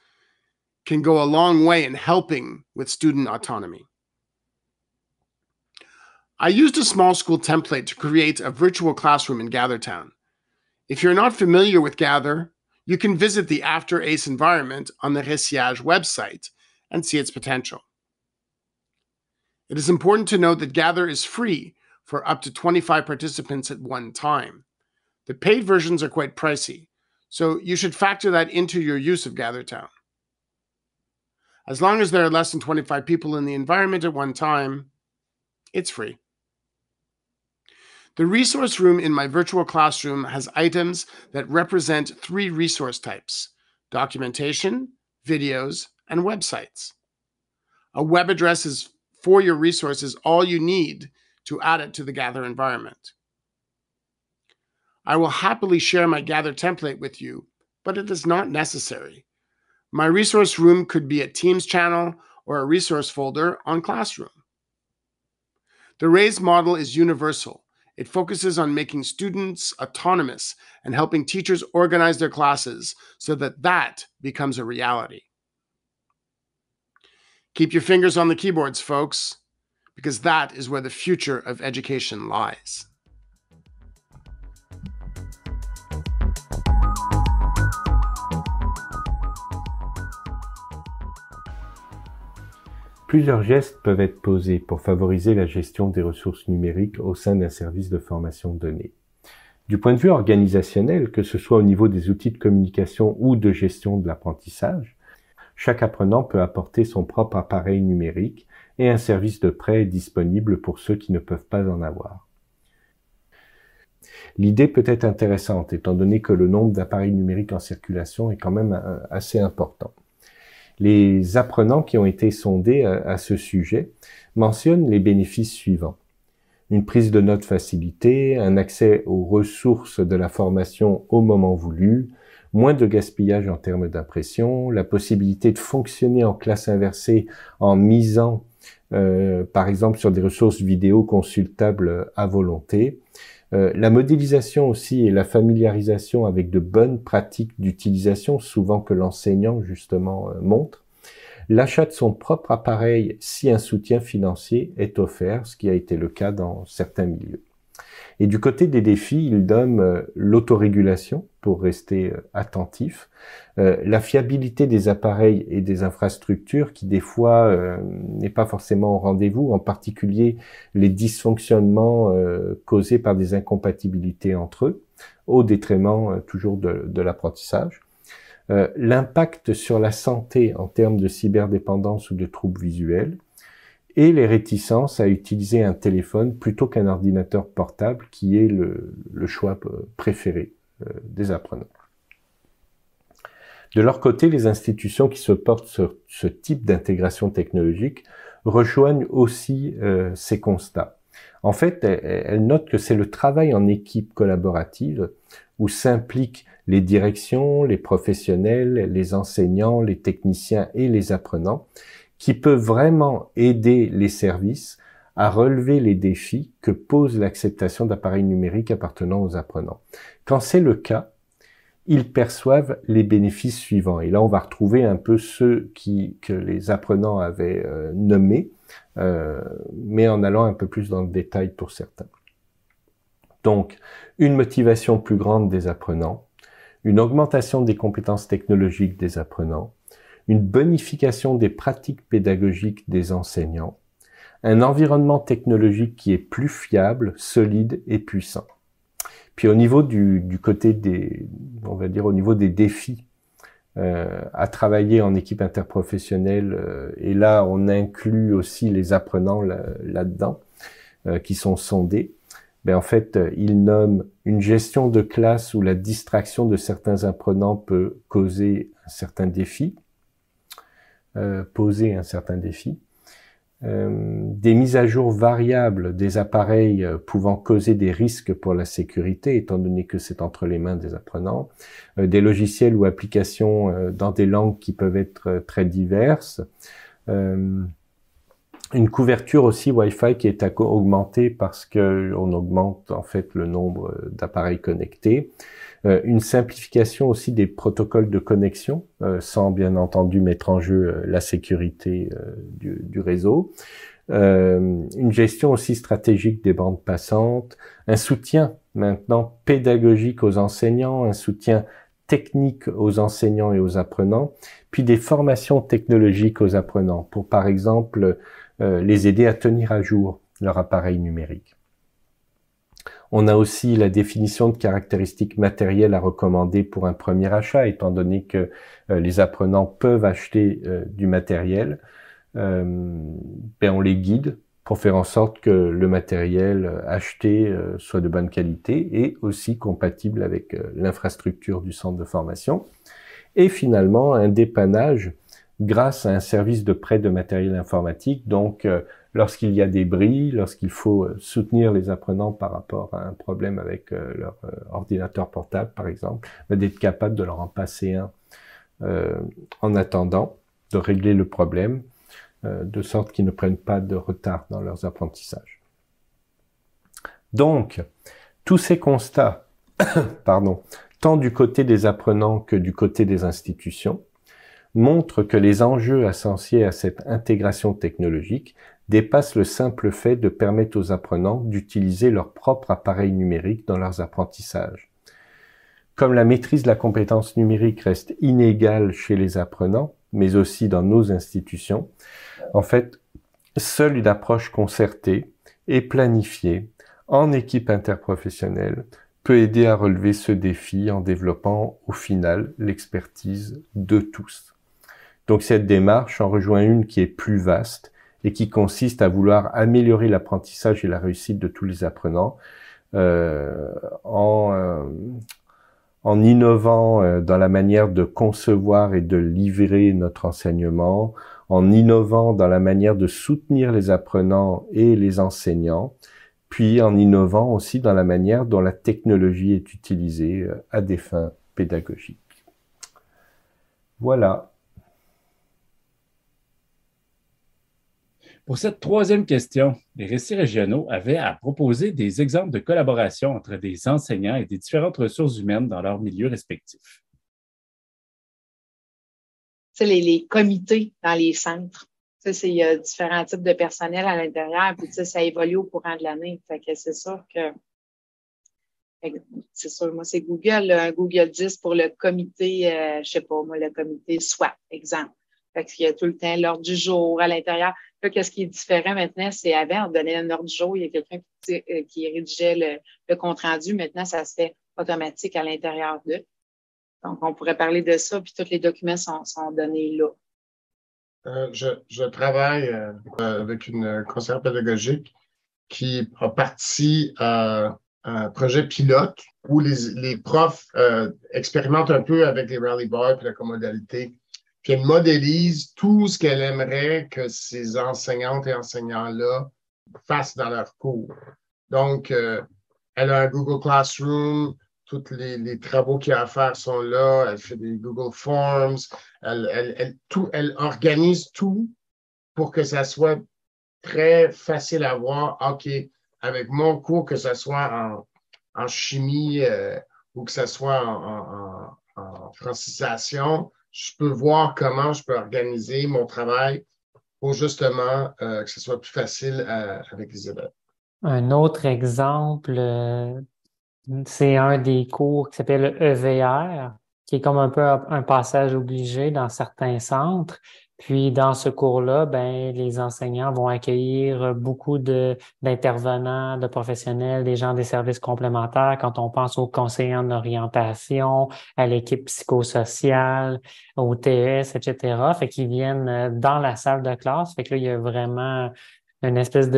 O: can go a long way in helping with student autonomy. I used a small school template to create a virtual classroom in GatherTown. If you're not familiar with Gather, you can visit the After ACE environment on the Resiage website and see its potential. It is important to note that Gather is free for up to 25 participants at one time. The paid versions are quite pricey, so you should factor that into your use of GatherTown. As long as there are less than 25 people in the environment at one time, it's free. The resource room in my virtual classroom has items that represent three resource types documentation, videos, and websites. A web address is for your resource is all you need to add it to the Gather environment. I will happily share my Gather template with you, but it is not necessary. My resource room could be a Teams channel or a resource folder on Classroom. The RAISE model is universal. It focuses on making students autonomous and helping teachers organize their classes so that that becomes a reality. Keep your fingers on the keyboards, folks, because that is where the future of education lies.
H: Plusieurs gestes peuvent être posés pour favoriser la gestion des ressources numériques au sein d'un service de formation donnée. Du point de vue organisationnel, que ce soit au niveau des outils de communication ou de gestion de l'apprentissage, chaque apprenant peut apporter son propre appareil numérique et un service de prêt est disponible pour ceux qui ne peuvent pas en avoir. L'idée peut être intéressante étant donné que le nombre d'appareils numériques en circulation est quand même euh, assez important. Les apprenants qui ont été sondés à, ce sujet mentionnent les bénéfices suivants. Une prise de notes facilité, un accès aux ressources de la formation au moment voulu, moins de gaspillage en termes d'impression, la possibilité de fonctionner en classe inversée en misant euh, par exemple sur des ressources vidéo consultables à volonté, euh, la modélisation aussi et la familiarisation avec de bonnes pratiques d'utilisation, souvent que l'enseignant justement euh, montre. L'achat de son propre appareil si un soutien financier est offert, ce qui a été le cas dans certains milieux. Et du côté des défis, il donne euh, l'autorégulation pour rester euh, attentif, euh, la fiabilité des appareils et des infrastructures qui des fois n'est pas forcément au rendez-vous, en particulier les dysfonctionnements causés par des incompatibilités entre eux, au détriment toujours de, de l'apprentissage. l'impact sur la santé en termes de cyberdépendance ou de troubles visuels, et les réticences à utiliser un téléphone plutôt qu'un ordinateur portable qui est le, choix euh, préféré euh, des apprenants. De leur côté, les institutions qui se portent sur ce type d'intégration technologique rejoignent aussi euh, ces constats. En fait, elles notent que c'est le travail en équipe collaborative où s'impliquent les directions, les professionnels, les enseignants, les techniciens et les apprenants qui peut vraiment aider les services à relever les défis que pose l'acceptation d'appareils numériques appartenant aux apprenants. Quand c'est le cas, ils perçoivent les bénéfices suivants. Et là, on va retrouver un peu ceux qui, que les apprenants avaient euh, nommés, euh, mais en allant un peu plus dans le détail pour certains. Donc, une motivation plus grande des apprenants, une augmentation des compétences technologiques des apprenants, une bonification des pratiques pédagogiques des enseignants, un environnement technologique qui est plus fiable, solide et puissant. Puis au niveau du, côté des, on va dire au niveau des défis euh, à travailler en équipe interprofessionnelle, euh, et là on inclut aussi les apprenants là-dedans euh, qui sont sondés. Ben en fait, ils nomment une gestion de classe où la distraction de certains apprenants peut causer un certain défi, euh, poser un certain défi. Euh, des mises à jour variables des appareils euh, pouvant causer des risques pour la sécurité, étant donné que c'est entre les mains des apprenants, des logiciels ou applications dans des langues qui peuvent être très diverses, une couverture aussi Wi-Fi qui est augmentée parce qu'on augmente en fait le nombre d'appareils connectés. Euh, une simplification aussi des protocoles de connexion, euh, sans bien entendu mettre en jeu euh, la sécurité du, réseau. une gestion aussi stratégique des bandes passantes, un soutien maintenant pédagogique aux enseignants, un soutien technique aux enseignants et aux apprenants, puis des formations technologiques aux apprenants pour, par exemple, les aider à tenir à jour leur appareil numérique. On a aussi la définition de caractéristiques matérielles à recommander pour un premier achat, étant donné que euh, les apprenants peuvent acheter euh, du matériel. Euh, ben, on les guide pour faire en sorte que le matériel acheté soit de bonne qualité et aussi compatible avec l'infrastructure du centre de formation. Et finalement, un dépannage grâce à un service de prêt de matériel informatique, donc lorsqu'il y a des bris, lorsqu'il faut euh, soutenir les apprenants par rapport à un problème avec euh, leur euh, ordinateur portable, par exemple, d'être capable de leur en passer un en attendant de régler le problème, de sorte qu'ils ne prennent pas de retard dans leurs apprentissages. Donc, tous ces constats, (coughs) pardon, tant du côté des apprenants que du côté des institutions, montrent que les enjeux associés à cette intégration technologique dépasse le simple fait de permettre aux apprenants d'utiliser leur propre appareil numérique dans leurs apprentissages. Comme la maîtrise de la compétence numérique reste inégale chez les apprenants, mais aussi dans nos institutions, en fait, seule une approche concertée et planifiée en équipe interprofessionnelle peut aider à relever ce défi en développant au final l'expertise de tous. Donc cette démarche en rejoint une qui est plus vaste et qui consiste à vouloir améliorer l'apprentissage et la réussite de tous les apprenants euh, en, euh, en, innovant euh, dans la manière de concevoir et de livrer notre enseignement, en innovant dans la manière de soutenir les apprenants et les enseignants, puis en innovant aussi dans la manière dont la technologie est utilisée euh, à des fins pédagogiques. Voilà.
A: Pour cette troisième question, les récits régionaux avaient à proposer des exemples de collaboration entre des enseignants et des différentes ressources humaines dans leurs milieux respectifs.
J: les, comités dans les centres. il y a différents types de personnel à l'intérieur, puis ça ça évolue au courant de l'année. Fait que c'est sûr que c'est sûr, moi, c'est Google, Google 10 pour le comité, je euh, je sais pas, moi, le comité SWAT, exemple. Fait qu'il y a tout le temps l'ordre du jour à l'intérieur qu'est-ce qui est différent maintenant, c'est avant, on donnait un ordre du jour, il y a quelqu'un qui, euh, rédigeait le, compte-rendu. Maintenant, ça se fait automatique à l'intérieur d'eux. Donc, on pourrait parler de ça, puis tous les documents sont, donnés là.
O: Euh, je, travaille euh, avec une conseillère pédagogique qui a parti à un projet pilote où les, profs expérimentent un peu avec les rally bars et la commodalité puis elle modélise tout ce qu'elle aimerait que ces enseignantes et enseignants-là fassent dans leur cours. Donc, euh, elle a un Google Classroom, tous les, travaux qu'il y a à faire sont là, elle fait des Google Forms, elle, organise tout pour que ça soit très facile à voir. OK, avec mon cours, que ce soit en, chimie euh, ou que ce soit en francisation, je peux voir comment je peux organiser mon travail pour justement euh, que ce soit plus facile euh, avec les élèves.
F: Un autre exemple, euh, c'est un des cours qui s'appelle EVR, e qui est comme un peu un passage obligé dans certains centres. Puis dans ce cours-là, ben, les enseignants vont accueillir beaucoup d'intervenants, de, professionnels, des gens des services complémentaires. Quand on pense aux conseillers en orientation, à l'équipe psychosociale, au TS, etc., fait qu'ils viennent euh, dans la salle de classe. Fait que là, il y a vraiment une espèce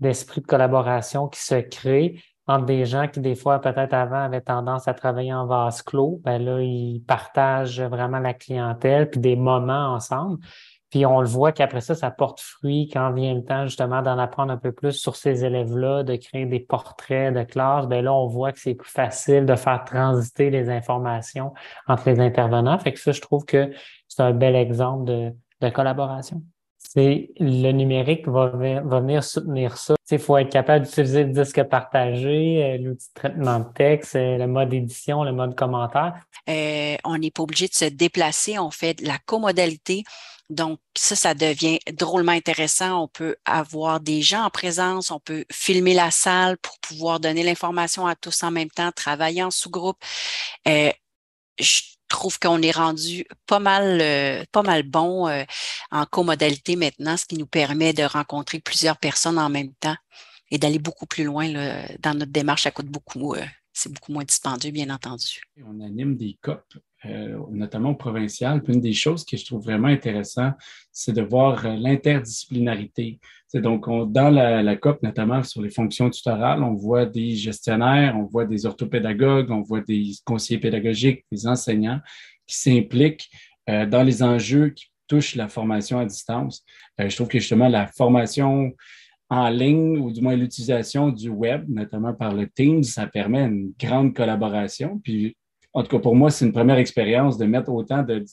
F: d'esprit de collaboration qui se crée des gens qui, des fois, peut-être avant, avaient tendance à travailler en vase clos, ben là, ils partagent vraiment la clientèle, puis des moments ensemble. Puis on le voit qu'après ça, ça porte fruit quand vient le temps justement d'en apprendre un peu plus sur ces élèves-là, de créer des portraits de classe. Ben là, on voit que c'est plus facile de faire transiter les informations entre les intervenants. Fait que ça, je trouve que c'est un bel exemple de collaboration c'est le numérique va, va venir soutenir ça. Il faut être capable d'utiliser le disque partagé, euh, l'outil de traitement de texte, euh, le mode édition, le mode commentaire.
D: Euh, on n'est pas obligé de se déplacer, on fait de la commodalité. Donc, ça, ça devient drôlement intéressant. On peut avoir des gens en présence, on peut filmer la salle pour pouvoir donner l'information à tous en même temps, travailler en sous-groupe trouve qu'on est rendu pas mal, euh, pas mal bon euh, en comodalité maintenant, ce qui nous permet de rencontrer plusieurs personnes en même temps et d'aller beaucoup plus loin dans notre démarche. Ça coûte beaucoup,
A: euh, c'est beaucoup moins dispendieux, bien entendu. On anime des COP, notamment provinciales. Une des choses que je trouve vraiment intéressant, c'est de voir l'interdisciplinarité donc, dans la, COP, notamment sur les fonctions tutorales, on voit des gestionnaires, on voit des orthopédagogues, on voit des conseillers pédagogiques, des enseignants qui s'impliquent euh, dans les enjeux qui touchent la formation à distance. Euh, je trouve que justement la formation en ligne, ou du moins l'utilisation du web, notamment par le Teams, ça permet une grande collaboration. Puis, en tout cas, pour moi, c'est une première expérience de mettre autant de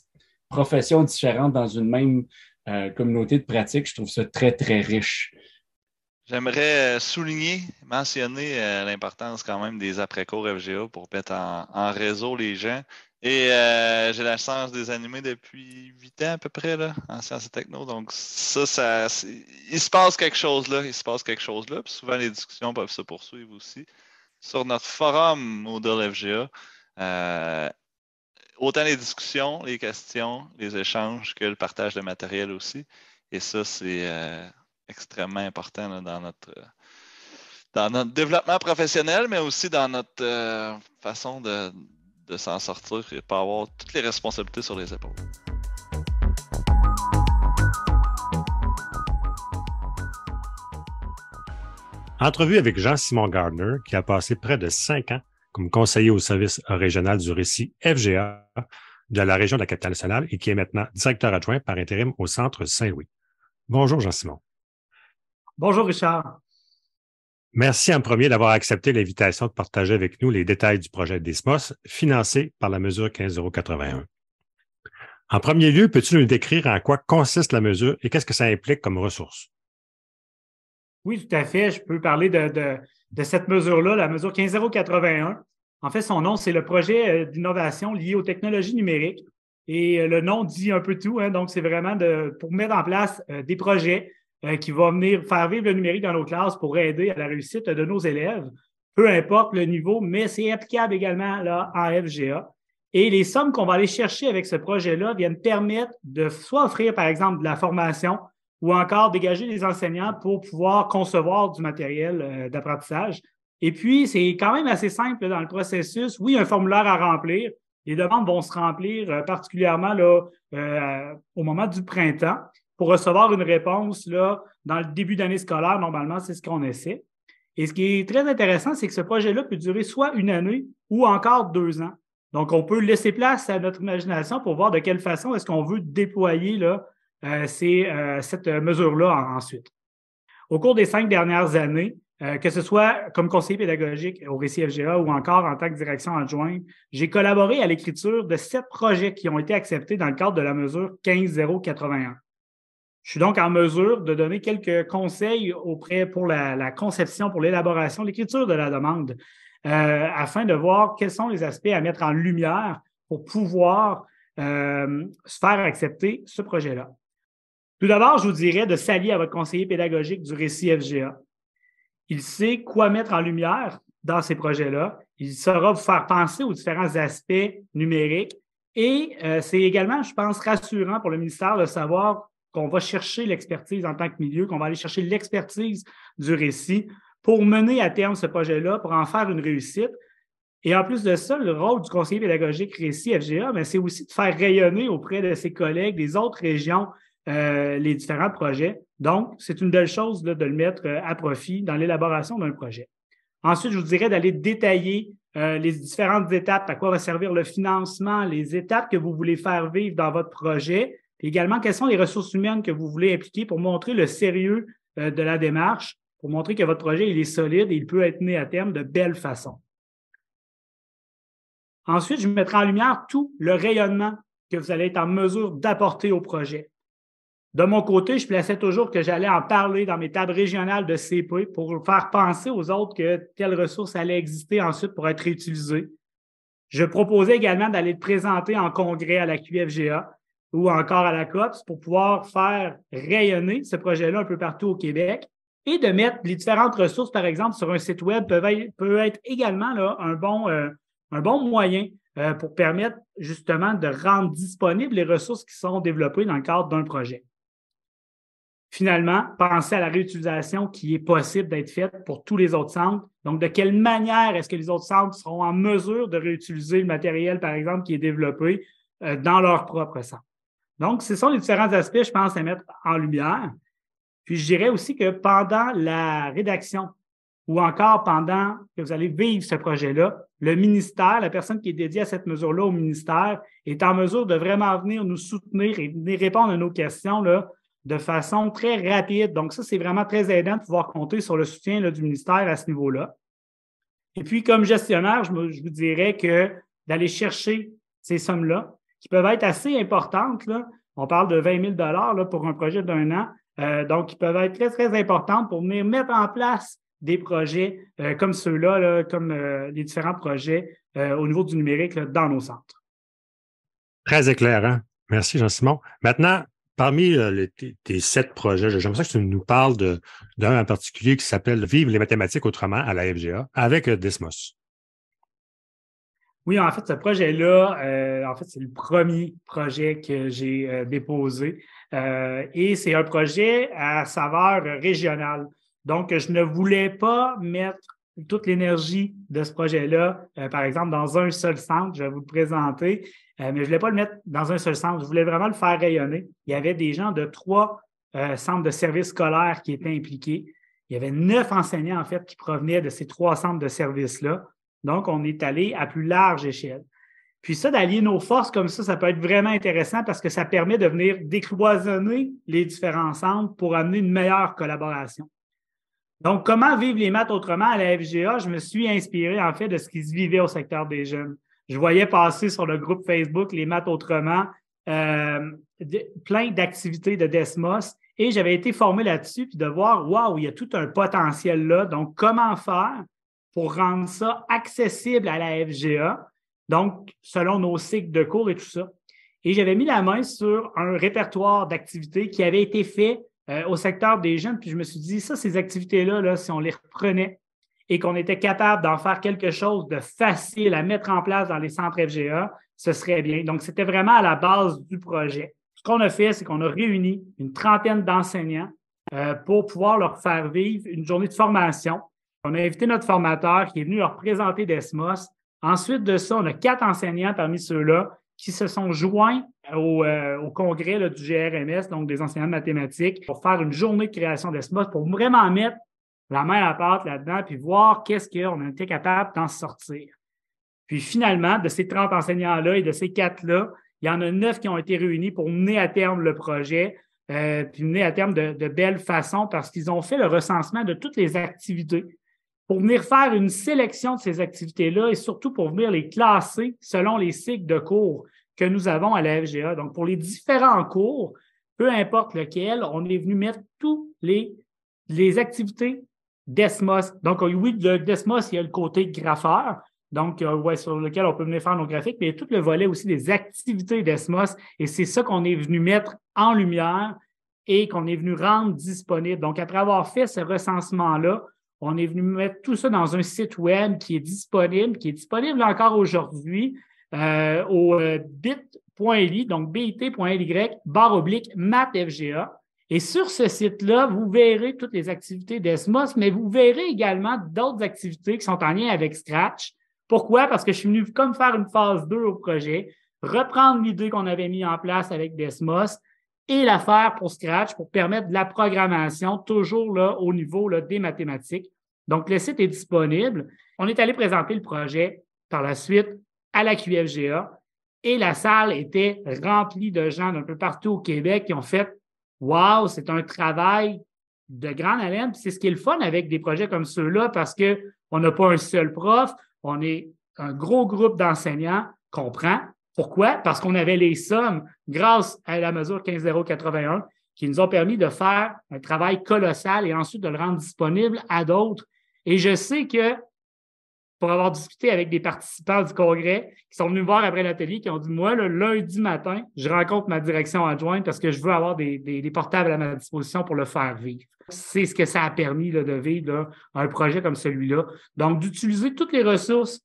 A: professions différentes dans une même euh, communauté de pratique. Je trouve ça très, très riche.
K: J'aimerais euh, souligner, mentionner euh, l'importance quand même des après-cours FGA pour mettre en, réseau les gens. Et j'ai la chance de les animer depuis 8 ans à peu près là, en sciences et techno. Donc ça, ça il se passe quelque chose là. Il se passe quelque chose là. Puis souvent les discussions peuvent se poursuivre aussi sur notre forum Model FGA autant les discussions, les questions, les échanges que le partage de matériel aussi. Et ça, c'est euh, extrêmement important dans, notre, dans notre développement professionnel, mais aussi dans notre euh, façon de, de s'en sortir et pas avoir toutes les responsabilités sur les épaules.
B: Entrevue avec Jean-Simon Gardner, qui a passé près de cinq ans comme conseiller au service régional du récit FGA de la région de la capitale nationale et qui est maintenant directeur adjoint par intérim au Centre Saint-Louis. Bonjour, Jean-Simon. Bonjour, Richard. Merci en premier d'avoir accepté l'invitation de partager avec nous les détails du projet desmos financé par la mesure 15081. En premier lieu, peux-tu nous décrire en quoi consiste la mesure et qu'est-ce que ça implique comme ressources?
P: Oui, tout à fait. Je peux parler de de cette mesure-là, la mesure 15081. En fait, son nom, c'est le projet euh, d'innovation lié aux technologies numériques. Et euh, le nom dit un peu tout. Hein. donc, c'est vraiment de, pour mettre en place euh, des projets qui vont venir faire vivre le numérique dans nos classes pour aider à la réussite de nos élèves, peu importe le niveau, mais c'est applicable également là, FGA. Et les sommes qu'on va aller chercher avec ce projet-là viennent permettre de soit offrir, par exemple, de la formation ou encore dégager des enseignants pour pouvoir concevoir du matériel euh, d'apprentissage. Et puis, c'est quand même assez simple dans le processus. Oui, un formulaire à remplir. Les demandes vont se remplir euh, particulièrement là, euh, au moment du printemps pour recevoir une réponse là, dans le début d'année scolaire. Normalement, c'est ce qu'on essaie. Et ce qui est très intéressant, c'est que ce projet-là peut durer soit une année ou encore deux ans. Donc, on peut laisser place à notre imagination pour voir de quelle façon est-ce qu'on veut déployer là, euh, c'est euh, cette euh, mesure-là ensuite. Au cours des cinq dernières années, que ce soit comme conseiller pédagogique au FGA ou encore en tant que direction adjointe, j'ai collaboré à l'écriture de sept projets qui ont été acceptés dans le cadre de la mesure 15081. Je suis donc en mesure de donner quelques conseils auprès pour la, conception, pour l'élaboration, l'écriture de la demande, afin de voir quels sont les aspects à mettre en lumière pour pouvoir se faire accepter ce projet-là. Tout d'abord, je vous dirais de s'allier à votre conseiller pédagogique du récit FGA. Il sait quoi mettre en lumière dans ces projets-là. Il saura vous faire penser aux différents aspects numériques. Et euh, c'est également, je pense, rassurant pour le ministère de savoir qu'on va chercher l'expertise en tant que milieu, qu'on va aller chercher l'expertise du récit pour mener à terme ce projet-là, pour en faire une réussite. Et en plus de ça, le rôle du conseiller pédagogique récit FGA, c'est aussi de faire rayonner auprès de ses collègues des autres régions euh, les différents projets. Donc, c'est une belle chose de le mettre euh, à profit dans l'élaboration d'un projet. Ensuite, je vous dirais d'aller détailler euh, les différentes étapes, à quoi va servir le financement, les étapes que vous voulez faire vivre dans votre projet, également quelles sont les ressources humaines que vous voulez impliquer pour montrer le sérieux de la démarche, pour montrer que votre projet est solide et il peut être né à terme de belle façon. Ensuite, je mettrai en lumière tout le rayonnement que vous allez être en mesure d'apporter au projet. De mon côté, je plaçais toujours que j'allais en parler dans mes tables régionales de CP pour faire penser aux autres que telle ressource allait exister ensuite pour être réutilisée. Je proposais également d'aller le présenter en congrès à la QFGA ou encore à la COPS pour pouvoir faire rayonner ce projet-là un peu partout au Québec et de mettre les différentes ressources, par exemple, sur un site web peut être également un, bon, euh, un bon moyen euh, pour permettre justement de rendre disponibles les ressources qui sont développées dans le cadre d'un projet. Finalement, penser à la réutilisation qui est possible d'être faite pour tous les autres centres. Donc, de quelle manière est-ce que les autres centres seront en mesure de réutiliser le matériel, par exemple, qui est développé euh, dans leur propre centre? Donc, ce sont les différents aspects, je pense, à mettre en lumière. Puis, je dirais aussi que pendant la rédaction ou encore pendant que vous allez vivre ce projet-là, le ministère, la personne qui est dédiée à cette mesure-là au ministère, est en mesure de vraiment venir nous soutenir et venir répondre à nos questions là, de façon très rapide. Donc, ça, c'est vraiment très aidant de pouvoir compter sur le soutien du ministère à ce niveau-là. Et puis, comme gestionnaire, je, vous dirais que d'aller chercher ces sommes-là, qui peuvent être assez importantes, là, on parle de 20 000 là, pour un projet d'un an, euh, donc qui peuvent être très, très importantes pour venir mettre en place des projets euh, comme ceux-là, comme euh, les différents projets au niveau du numérique dans nos centres.
B: Très éclairant. Merci, Jean-Simon. Maintenant, Parmi euh, tes, sept projets, j'aimerais que tu nous parles d'un en particulier qui s'appelle Vivre les mathématiques autrement à la FGA avec euh, Desmos.
P: Oui, en fait, ce projet-là, euh, en fait, c'est le premier projet que j'ai déposé et c'est un projet à saveur régionale. Donc, je ne voulais pas mettre toute l'énergie de ce projet-là, par exemple, dans un seul centre. Je vais vous le présenter. Euh, mais je ne voulais pas le mettre dans un seul centre, Je voulais vraiment le faire rayonner. Il y avait des gens de trois euh, centres de services scolaires qui étaient impliqués. Il y avait neuf enseignants, en fait, qui provenaient de ces trois centres de services-là. Donc, on est allé à plus large échelle. Puis ça, d'allier nos forces comme ça, ça peut être vraiment intéressant parce que ça permet de venir décloisonner les différents centres pour amener une meilleure collaboration. Donc, comment vivre les maths autrement à la FGA? Je me suis inspiré, en fait, de ce qui se vivait au secteur des jeunes. Je voyais passer sur le groupe Facebook Les maths autrement euh, plein d'activités de Desmos et j'avais été formé là-dessus, puis de voir, waouh, il y a tout un potentiel là. Donc, comment faire pour rendre ça accessible à la FGA, donc selon nos cycles de cours et tout ça. Et j'avais mis la main sur un répertoire d'activités qui avait été fait euh, au secteur des jeunes, puis je me suis dit, ça, ces activités-là, là, si on les reprenait, et qu'on était capable d'en faire quelque chose de facile à mettre en place dans les centres FGA, ce serait bien. Donc, c'était vraiment à la base du projet. Ce qu'on a fait, c'est qu'on a réuni une trentaine d'enseignants euh, pour pouvoir leur faire vivre une journée de formation. On a invité notre formateur qui est venu leur présenter Desmos. Ensuite de ça, on a quatre enseignants parmi ceux-là qui se sont joints au, euh, congrès du GRMS, donc des enseignants de mathématiques, pour faire une journée de création d'ESMOS, pour vraiment mettre la main à la pâte là-dedans, puis voir qu'est-ce qu'on était capable d'en sortir. Puis finalement, de ces 30 enseignants-là et de ces quatre-là, il y en a neuf qui ont été réunis pour mener à terme le projet, euh, puis mener à terme de, belles façons parce qu'ils ont fait le recensement de toutes les activités pour venir faire une sélection de ces activités-là et surtout pour venir les classer selon les cycles de cours que nous avons à la FGA. Donc, pour les différents cours, peu importe lequel, on est venu mettre tous les, les activités Desmos. Donc, euh, oui, le Desmos, il y a le côté graffeur, donc, euh, sur lequel on peut venir faire nos graphiques, mais il y a tout le volet aussi des activités d'Esmos, et c'est ça qu'on est venu mettre en lumière et qu'on est venu rendre disponible. Donc, après avoir fait ce recensement-là, on est venu mettre tout ça dans un site web qui est disponible, qui est disponible encore aujourd'hui euh, au bit.ly, donc bit.ly, barre oblique matfga. Et sur ce site-là, vous verrez toutes les activités d'Esmos, mais vous verrez également d'autres activités qui sont en lien avec Scratch. Pourquoi? Parce que je suis venu comme faire une phase 2 au projet, reprendre l'idée qu'on avait mis en place avec Desmos et la faire pour Scratch pour permettre de la programmation toujours là, au niveau là, des mathématiques. Donc, le site est disponible. On est allé présenter le projet par la suite à la QFGA et la salle était remplie de gens d'un peu partout au Québec qui ont fait wow, c'est un travail de grande haleine. C'est ce qui est le fun avec des projets comme ceux-là parce que on n'a pas un seul prof, on est un gros groupe d'enseignants qu'on prend. Pourquoi? Parce qu'on avait les sommes grâce à la mesure 15081 qui nous ont permis de faire un travail colossal et ensuite de le rendre disponible à d'autres. Et je sais que pour avoir discuté avec des participants du congrès qui sont venus me voir après l'atelier, qui ont dit Moi, le lundi matin, je rencontre ma direction adjointe parce que je veux avoir des, portables à ma disposition pour le faire vivre. C'est ce que ça a permis de vivre un projet comme celui-là. Donc, d'utiliser toutes les ressources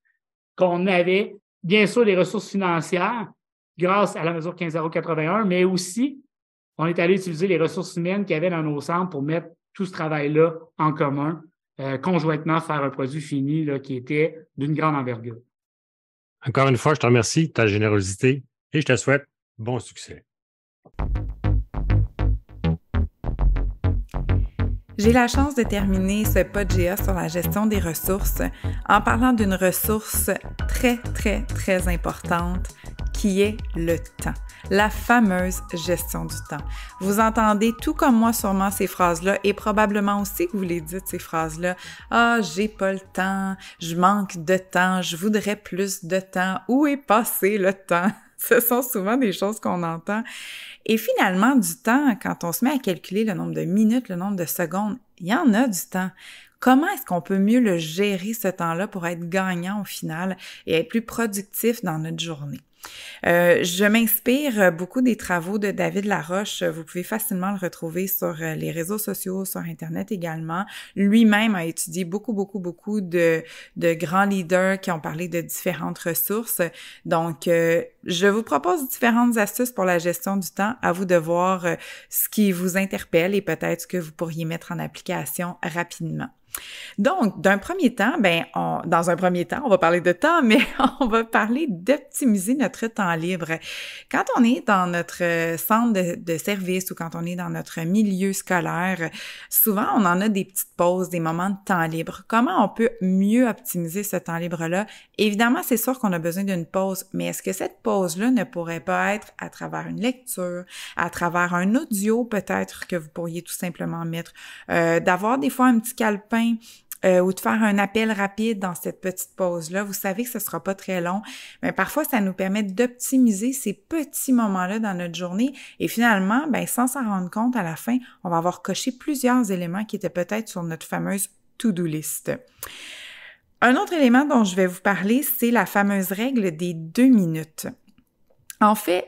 P: qu'on avait, bien sûr, les ressources financières grâce à la mesure 15081, mais aussi, on est allé utiliser les ressources humaines qu'il y avait dans nos centres pour mettre tout ce travail-là en commun euh, conjointement faire un produit fini qui était d'une grande envergure.
B: Encore une fois, je te remercie de ta générosité et je te souhaite bon succès.
L: J'ai la chance de terminer ce podcast sur la gestion des ressources en parlant d'une ressource très, très, très importante qui est le temps, la fameuse gestion du temps. Vous entendez tout comme moi sûrement ces phrases-là et probablement aussi que vous les dites ces phrases-là. Ah, j'ai pas le temps, je manque de temps, je voudrais plus de temps. Où est passé le temps? (laughs) Ce sont souvent des choses qu'on entend. Et finalement, du temps, quand on se met à calculer le nombre de minutes, le nombre de secondes, il y en a du temps comment est-ce qu'on peut mieux le gérer ce temps-là pour être gagnant au final et être plus productif dans notre journée. Euh, je m'inspire beaucoup des travaux de David Laroche. Vous pouvez facilement le retrouver sur euh, les réseaux sociaux, sur Internet également. Lui-même a étudié beaucoup, beaucoup, beaucoup de, de grands leaders qui ont parlé de différentes ressources. Donc, euh, je vous propose différentes astuces pour la gestion du temps. À vous de voir ce qui vous interpelle et peut-être ce que vous pourriez mettre en application rapidement. Donc, d'un premier temps, ben, dans un premier temps, on va parler de temps, (laughs) mais on va parler d'optimiser notre temps libre. Quand on est dans notre euh, centre de, service ou quand on est dans notre milieu scolaire, souvent on en a des petites pauses, des moments de temps libre. Comment on peut mieux optimiser ce temps libre-là? Évidemment, c'est sûr qu'on a besoin d'une pause, mais est-ce que cette pause-là ne pourrait pas être à travers une lecture, à travers un audio peut-être que vous pourriez tout simplement mettre, euh, d'avoir des fois un petit calepin euh, ou de faire un appel rapide dans cette petite pause-là. Vous savez que ce ne sera pas très long, mais parfois, ça nous permet d'optimiser ces petits moments-là dans notre journée. Et finalement, ben, sans s'en rendre compte, à la fin, on va avoir coché plusieurs éléments qui étaient peut-être sur notre fameuse to-do list. Un autre élément dont je vais vous parler, c'est la fameuse règle des deux minutes. En fait,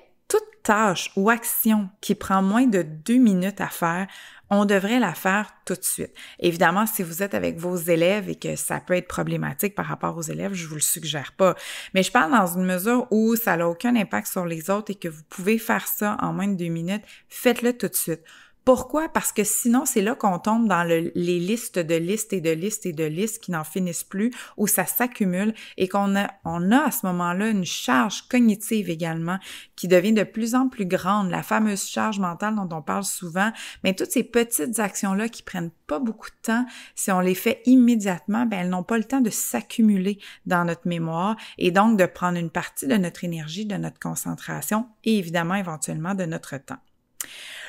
L: tâche ou action qui prend moins de deux minutes à faire, on devrait la faire tout de suite. Évidemment, si vous êtes avec vos élèves et que ça peut être problématique par rapport aux élèves, je vous le suggère pas. Mais je parle dans une mesure où ça n'a aucun impact sur les autres et que vous pouvez faire ça en moins de deux minutes, faites-le tout de suite. Pourquoi? Parce que sinon, c'est là qu'on tombe dans les listes de listes et de listes et de listes qui n'en finissent plus, où ça s'accumule et qu'on a, on a à ce moment-là une charge cognitive également qui devient de plus en plus grande, la fameuse charge mentale dont on parle souvent. Mais toutes ces petites actions-là qui prennent pas beaucoup de temps, si on les fait immédiatement, ben elles n'ont pas le temps de s'accumuler dans notre mémoire et donc de prendre une partie de notre énergie, de notre concentration et évidemment éventuellement de notre temps.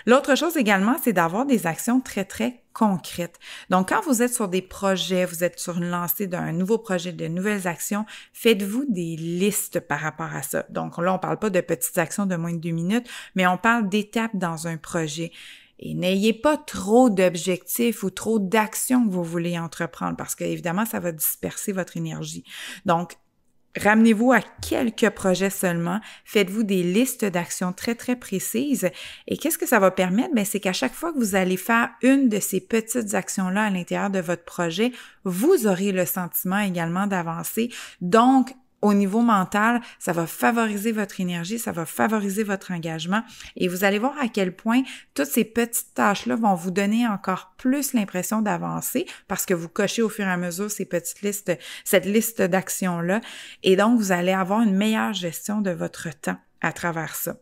L: L'autre chose également, c'est d'avoir des actions très, très concrètes. Donc, quand vous êtes sur des projets, vous êtes sur une lancée d'un nouveau projet, de nouvelles actions, faites-vous des listes par rapport à ça. Donc, là, on ne parle pas de petites actions de moins de deux minutes, mais on parle d'étapes dans un projet. Et n'ayez pas trop d'objectifs ou trop d'actions que vous voulez entreprendre parce que évidemment, ça va disperser votre énergie. Donc, Ramenez-vous à quelques projets seulement. Faites-vous des listes d'actions très, très précises. Et qu'est-ce que ça va permettre? mais ben, c'est qu'à chaque fois que vous allez faire une de ces petites actions-là à l'intérieur de votre projet, vous aurez le sentiment également d'avancer. Donc, au niveau mental, ça va favoriser votre énergie, ça va favoriser votre engagement et vous allez voir à quel point toutes ces petites tâches-là vont vous donner encore plus l'impression d'avancer parce que vous cochez au fur et à mesure ces petites listes, cette liste d'actions-là et donc vous allez avoir une meilleure gestion de votre temps à travers ça.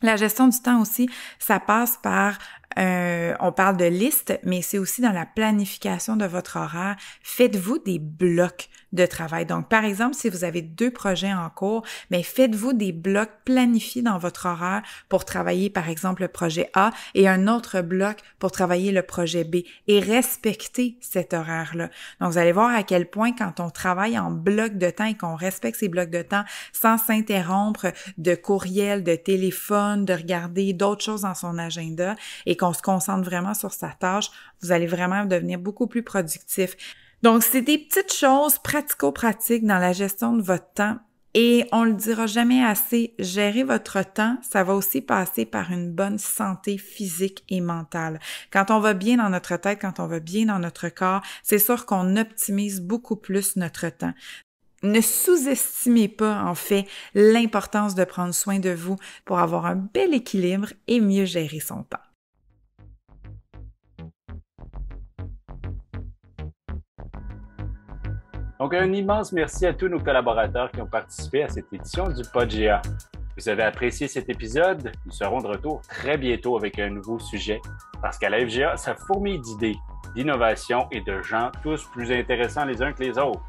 L: La gestion du temps aussi, ça passe par euh, on parle de liste, mais c'est aussi dans la planification de votre horaire. Faites-vous des blocs de travail. Donc, par exemple, si vous avez deux projets en cours, mais faites-vous des blocs planifiés dans votre horaire pour travailler, par exemple, le projet A et un autre bloc pour travailler le projet B et respectez cet horaire-là. Donc, vous allez voir à quel point quand on travaille en blocs de temps et qu'on respecte ces blocs de temps sans s'interrompre de courriel, de téléphone, de regarder d'autres choses dans son agenda et qu'on se concentre vraiment sur sa tâche, vous allez vraiment devenir beaucoup plus productif. Donc, c'est des petites choses pratico-pratiques dans la gestion de votre temps. Et on le dira jamais assez, gérer votre temps, ça va aussi passer par une bonne santé physique et mentale. Quand on va bien dans notre tête, quand on va bien dans notre corps, c'est sûr qu'on optimise beaucoup plus notre temps. Ne sous-estimez pas, en fait, l'importance de prendre soin de vous pour avoir un bel équilibre et mieux gérer son temps.
A: Donc, un immense merci à tous nos collaborateurs qui ont participé à cette édition du PodGA. Vous avez apprécié cet épisode? Nous serons de retour très bientôt avec un nouveau sujet, parce qu'à la FGA, ça fourmille d'idées, d'innovations et de gens tous plus intéressants les uns que les autres.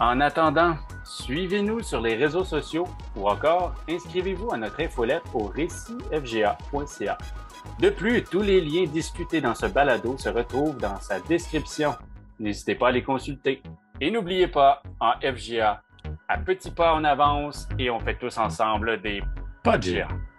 A: En attendant, suivez-nous sur les réseaux sociaux ou encore inscrivez-vous à notre infolette au récitfga.ca. De plus, tous les liens discutés dans ce balado se retrouvent dans sa description. N'hésitez pas à les consulter. Et n'oubliez pas, en FGA, à petits pas on avance et on fait tous ensemble des
B: pas de géants.